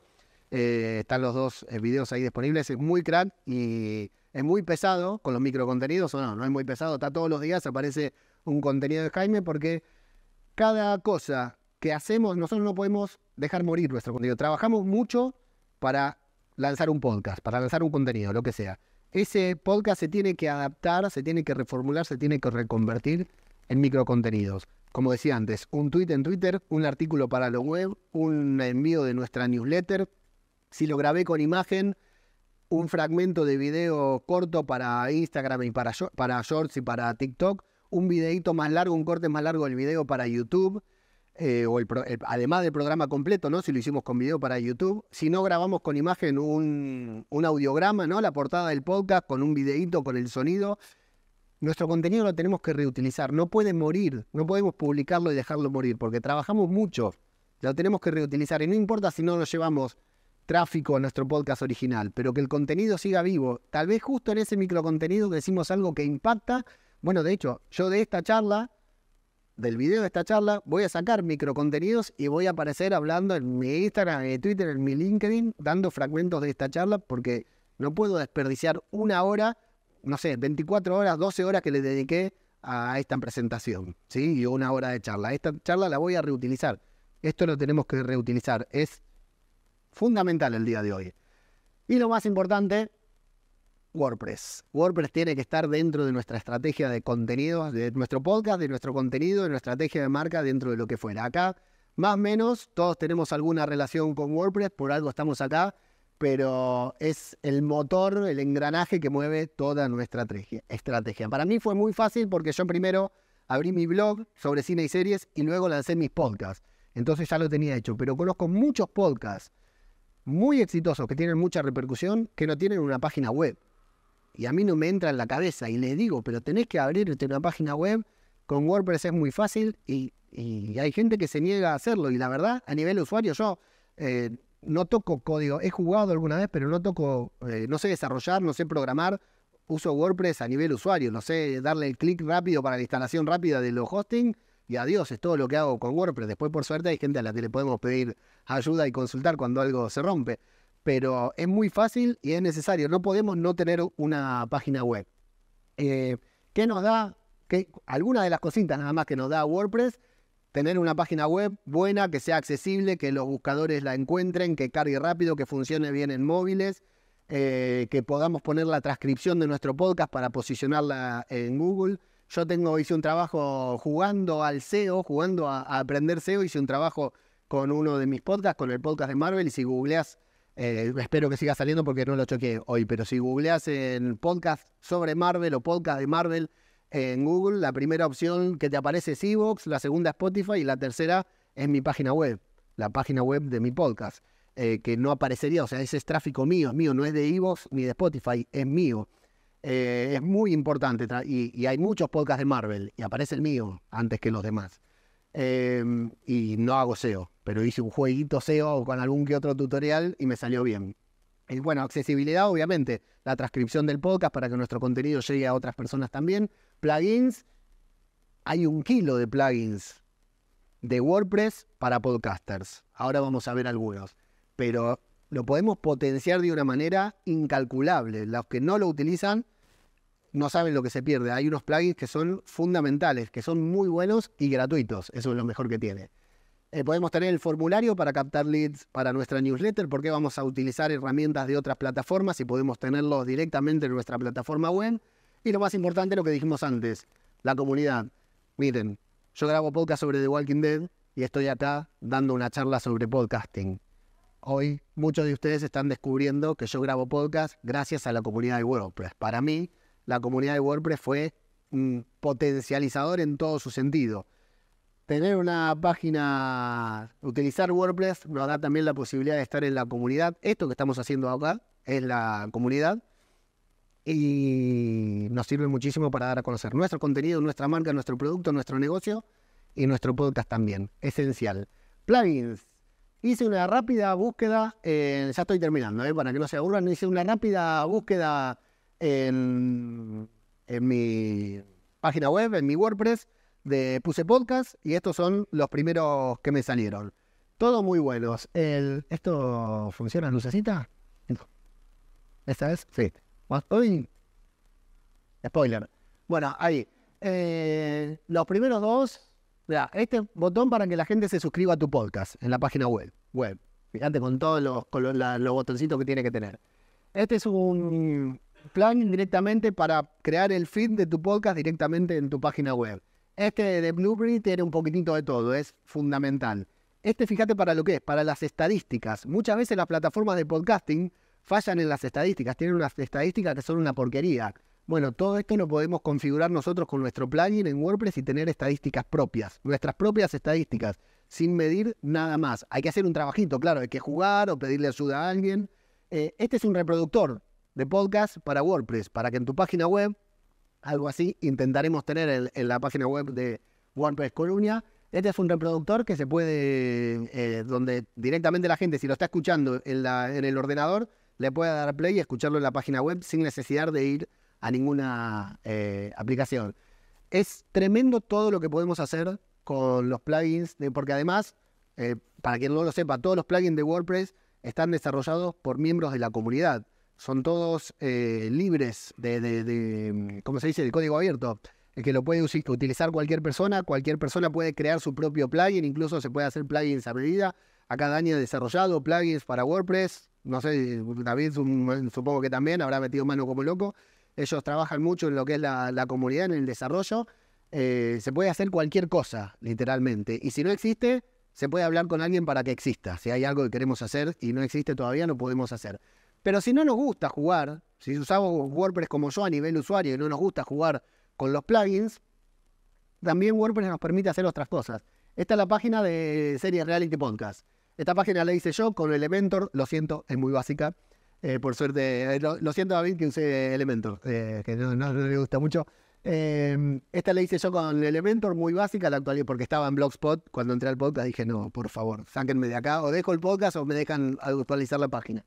Eh, están los dos eh, videos ahí disponibles. Es muy crack y es muy pesado con los microcontenidos, o no, no es muy pesado. Está todos los días, aparece un contenido de Jaime porque cada cosa que hacemos, nosotros no podemos dejar morir nuestro contenido. Trabajamos mucho para lanzar un podcast, para lanzar un contenido, lo que sea. Ese podcast se tiene que adaptar, se tiene que reformular, se tiene que reconvertir en microcontenidos. Como decía antes, un tweet en Twitter, un artículo para la web, un envío de nuestra newsletter. Si lo grabé con imagen, un fragmento de video corto para Instagram y para Shorts y para TikTok, un videito más largo, un corte más largo del video para YouTube. Eh, o además del programa completo, ¿no? Si lo hicimos con video para YouTube. Si no, grabamos con imagen un, audiograma, ¿no? La portada del podcast con un videíto, con el sonido. Nuestro contenido lo tenemos que reutilizar. No puede morir. No podemos publicarlo y dejarlo morir porque trabajamos mucho. Lo tenemos que reutilizar. Y no importa si no nos llevamos tráfico a nuestro podcast original, pero que el contenido siga vivo. Tal vez justo en ese microcontenido decimos algo que impacta bueno, de hecho, yo de esta charla, del video de esta charla, voy a sacar microcontenidos y voy a aparecer hablando en mi Instagram, en mi Twitter, en mi LinkedIn, dando fragmentos de esta charla, porque no puedo desperdiciar una hora, no sé, 24 horas, 12 horas que le dediqué a esta presentación, ¿sí? Y una hora de charla. Esta charla la voy a reutilizar. Esto lo tenemos que reutilizar. Es fundamental el día de hoy. Y lo más importante, WordPress. WordPress tiene que estar dentro de nuestra estrategia de contenido de nuestro podcast, de nuestro contenido, de nuestra estrategia de marca, dentro de lo que fuera. Acá, más o menos, todos tenemos alguna relación con WordPress, por algo estamos acá, pero es el motor, el engranaje que mueve toda nuestra estrategia. Para mí fue muy fácil porque yo primero abrí mi blog sobre cine y series y luego lancé mis podcasts. Entonces ya lo tenía hecho, pero conozco muchos podcasts muy exitosos que tienen mucha repercusión que no tienen una página web y a mí no me entra en la cabeza y le digo, pero tenés que abrirte una página web, con WordPress es muy fácil y, hay gente que se niega a hacerlo y la verdad, a nivel usuario yo eh, no toco código, he jugado alguna vez, pero no toco, eh, no sé desarrollar, no sé programar, uso WordPress a nivel usuario, no sé darle el clic rápido para la instalación rápida de los hosting y adiós, es todo lo que hago con WordPress. Después, por suerte, hay gente a la que le podemos pedir ayuda y consultar cuando algo se rompe pero es muy fácil y es necesario. No podemos no tener una página web. Eh, ¿Qué nos da? que alguna de las cositas nada más que nos da WordPress, tener una página web buena, que sea accesible, que los buscadores la encuentren, que cargue rápido, que funcione bien en móviles, eh, que podamos poner la transcripción de nuestro podcast para posicionarla en Google. Yo tengo, hice un trabajo jugando al SEO, jugando a, a aprender SEO, hice un trabajo con uno de mis podcasts, con el podcast de Marvel, y si googleas eh, espero que siga saliendo porque no lo choqué hoy, pero si googleas en podcast sobre Marvel o podcast de Marvel en Google, la primera opción que te aparece es Evox, la segunda Spotify y la tercera es mi página web, la página web de mi podcast, eh, que no aparecería, o sea, ese es tráfico mío, es mío, no es de Evox ni de Spotify, es mío. Eh, es muy importante y hay muchos podcasts de Marvel y aparece el mío antes que los demás. Em, y no hago SEO, pero hice un jueguito SEO con algún que otro tutorial y me salió bien. Y bueno, accesibilidad, obviamente, la transcripción del podcast para que nuestro contenido llegue a otras personas también. Plugins, hay un kilo de plugins de WordPress para podcasters. Ahora vamos a ver algunos, pero lo podemos potenciar de una manera incalculable. Los que no lo utilizan, no saben lo que se pierde. Hay unos plugins que son fundamentales, que son muy buenos y gratuitos. Eso es lo mejor que tiene. Eh, podemos tener el formulario para captar leads para nuestra newsletter, porque vamos a utilizar herramientas de otras plataformas y podemos tenerlos directamente en nuestra plataforma web. Y lo más importante, lo que dijimos antes, la comunidad. Miren, yo grabo podcast sobre The Walking Dead y estoy acá dando una charla sobre podcasting. Hoy muchos de ustedes están descubriendo que yo grabo podcast gracias a la comunidad de WordPress. Para mí, la comunidad de WordPress fue un potencializador en todo su sentido. Tener una página, utilizar WordPress nos da también la posibilidad de estar en la comunidad. Esto que estamos haciendo acá es la comunidad y nos sirve muchísimo para dar a conocer nuestro contenido, nuestra marca, nuestro producto, nuestro negocio y nuestro podcast también. Esencial. Plugins. Hice una rápida búsqueda, ya estoy terminando, ¿eh? para que no se aburran, hice una rápida búsqueda en, mi página web, en mi WordPress, de puse podcast y estos son los primeros que me salieron. Todos muy buenos. El, ¿Esto funciona lucecita? ¿Esta es? Sí. Spoiler. Bueno, ahí. Eh, los primeros dos. este botón para que la gente se suscriba a tu podcast en la página web. web. Fíjate con todos los, los botoncitos que tiene que tener. Este es un, plugin directamente para crear el feed de tu podcast directamente en tu página web. Este de Blueprint tiene un poquitito de todo, es fundamental. Este fíjate para lo que es, para las estadísticas. Muchas veces las plataformas de podcasting fallan en las estadísticas, tienen unas estadísticas que son una porquería. Bueno, todo esto lo podemos configurar nosotros con nuestro plugin en WordPress y tener estadísticas propias, nuestras propias estadísticas, sin medir nada más. Hay que hacer un trabajito, claro, hay que jugar o pedirle ayuda a alguien. Eh, este es un reproductor, de podcast para WordPress, para que en tu página web, algo así, intentaremos tener en, la página web de WordPress Colonia Este es un reproductor que se puede, eh, donde directamente la gente, si lo está escuchando en, el ordenador, le puede dar play y escucharlo en la página web sin necesidad de ir a ninguna eh, aplicación. Es tremendo todo lo que podemos hacer con los plugins, porque además, eh, para quien no lo sepa, todos los plugins de WordPress están desarrollados por miembros de la comunidad son todos eh, libres de, de, mm, ¿cómo se dice?, De código abierto, es eh, que lo puede utilizar cualquier persona, cualquier persona puede crear su propio plugin, incluso se puede hacer plugins a medida, Acá cada ha desarrollado, plugins para WordPress, no sé, David supongo que también habrá metido mano como loco, ellos trabajan mucho en lo que es la, comunidad, en el desarrollo, eh, se puede hacer cualquier cosa, literalmente, y si no existe, se puede hablar con alguien para que exista, si hay algo que queremos hacer y no existe todavía, no podemos hacer. Pero si no nos gusta jugar, si usamos WordPress como yo a nivel usuario y no nos gusta jugar con los plugins, también WordPress nos permite hacer otras cosas. Esta es la página de Series Reality Podcast. Esta página la hice yo con Elementor. Lo siento, es muy básica. Eh, por suerte, eh, lo, siento David que usé Elementor, eh, que no, le gusta mucho. Em, esta la hice yo con Elementor, muy básica, la actualidad, porque estaba en Blogspot. Cuando entré al podcast dije, no, por favor, sáquenme de acá, o dejo el podcast o me dejan actualizar la página.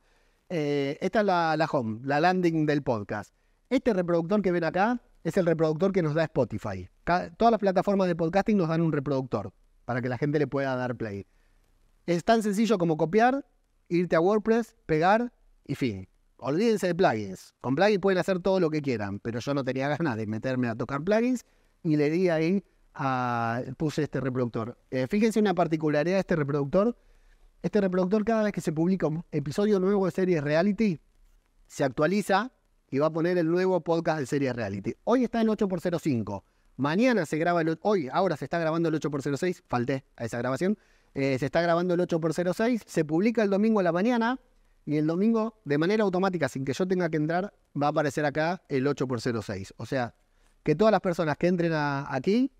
Eh, esta es la, home, la landing del podcast. Este reproductor que ven acá es el reproductor que nos da Spotify. todas las plataformas de podcasting nos dan un reproductor para que la gente le pueda dar play. Es tan sencillo como copiar, irte a WordPress, pegar y fin. Olvídense de plugins. Con plugins pueden hacer todo lo que quieran, pero yo no tenía ganas de meterme a tocar plugins y le di ahí a, puse este reproductor. Eh, fíjense una particularidad de este reproductor este reproductor cada vez que se publica un episodio nuevo de serie reality, se actualiza y va a poner el nuevo podcast de series reality. Hoy está en 8x05. Mañana se graba el... Hoy, ahora se está grabando el 8x06. Falté a esa grabación. Eh, se está grabando el 8x06. Se publica el domingo a la mañana. Y el domingo, de manera automática, sin que yo tenga que entrar, va a aparecer acá el 8x06. O sea, que todas las personas que entren aquí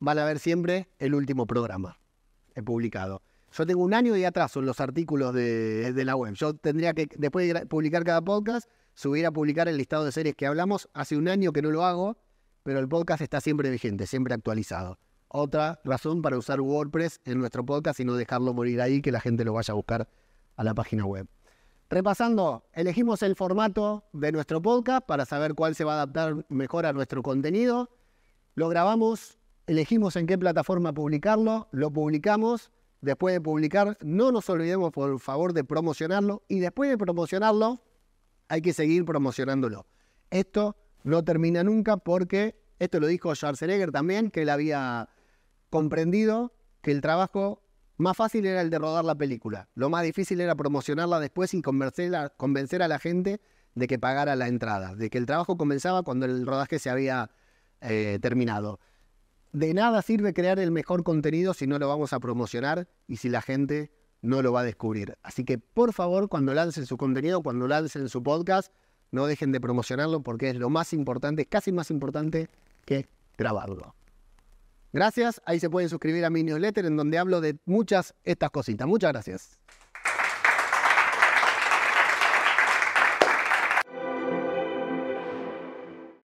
van a ver siempre el último programa eh, publicado. Yo tengo un año de atraso en los artículos de, la web. Yo tendría que, después de publicar cada podcast, subir a publicar el listado de series que hablamos. Hace un año que no lo hago, pero el podcast está siempre vigente, siempre actualizado. Otra razón para usar WordPress en nuestro podcast y no dejarlo morir ahí, que la gente lo vaya a buscar a la página web. Repasando, elegimos el formato de nuestro podcast para saber cuál se va a adaptar mejor a nuestro contenido. Lo grabamos, elegimos en qué plataforma publicarlo, lo publicamos después de publicar, no nos olvidemos por favor de promocionarlo y después de promocionarlo hay que seguir promocionándolo. Esto no termina nunca porque, esto lo dijo Schwarzenegger también, que él había comprendido que el trabajo más fácil era el de rodar la película, lo más difícil era promocionarla después y convencer a la gente de que pagara la entrada, de que el trabajo comenzaba cuando el rodaje se había eh, terminado de nada sirve crear el mejor contenido si no lo vamos a promocionar y si la gente no lo va a descubrir. Así que por favor, cuando lancen su contenido, cuando lancen su podcast, no dejen de promocionarlo porque es lo más importante, casi más importante que grabarlo. Gracias, ahí se pueden suscribir a mi newsletter en donde hablo de muchas estas cositas. Muchas gracias.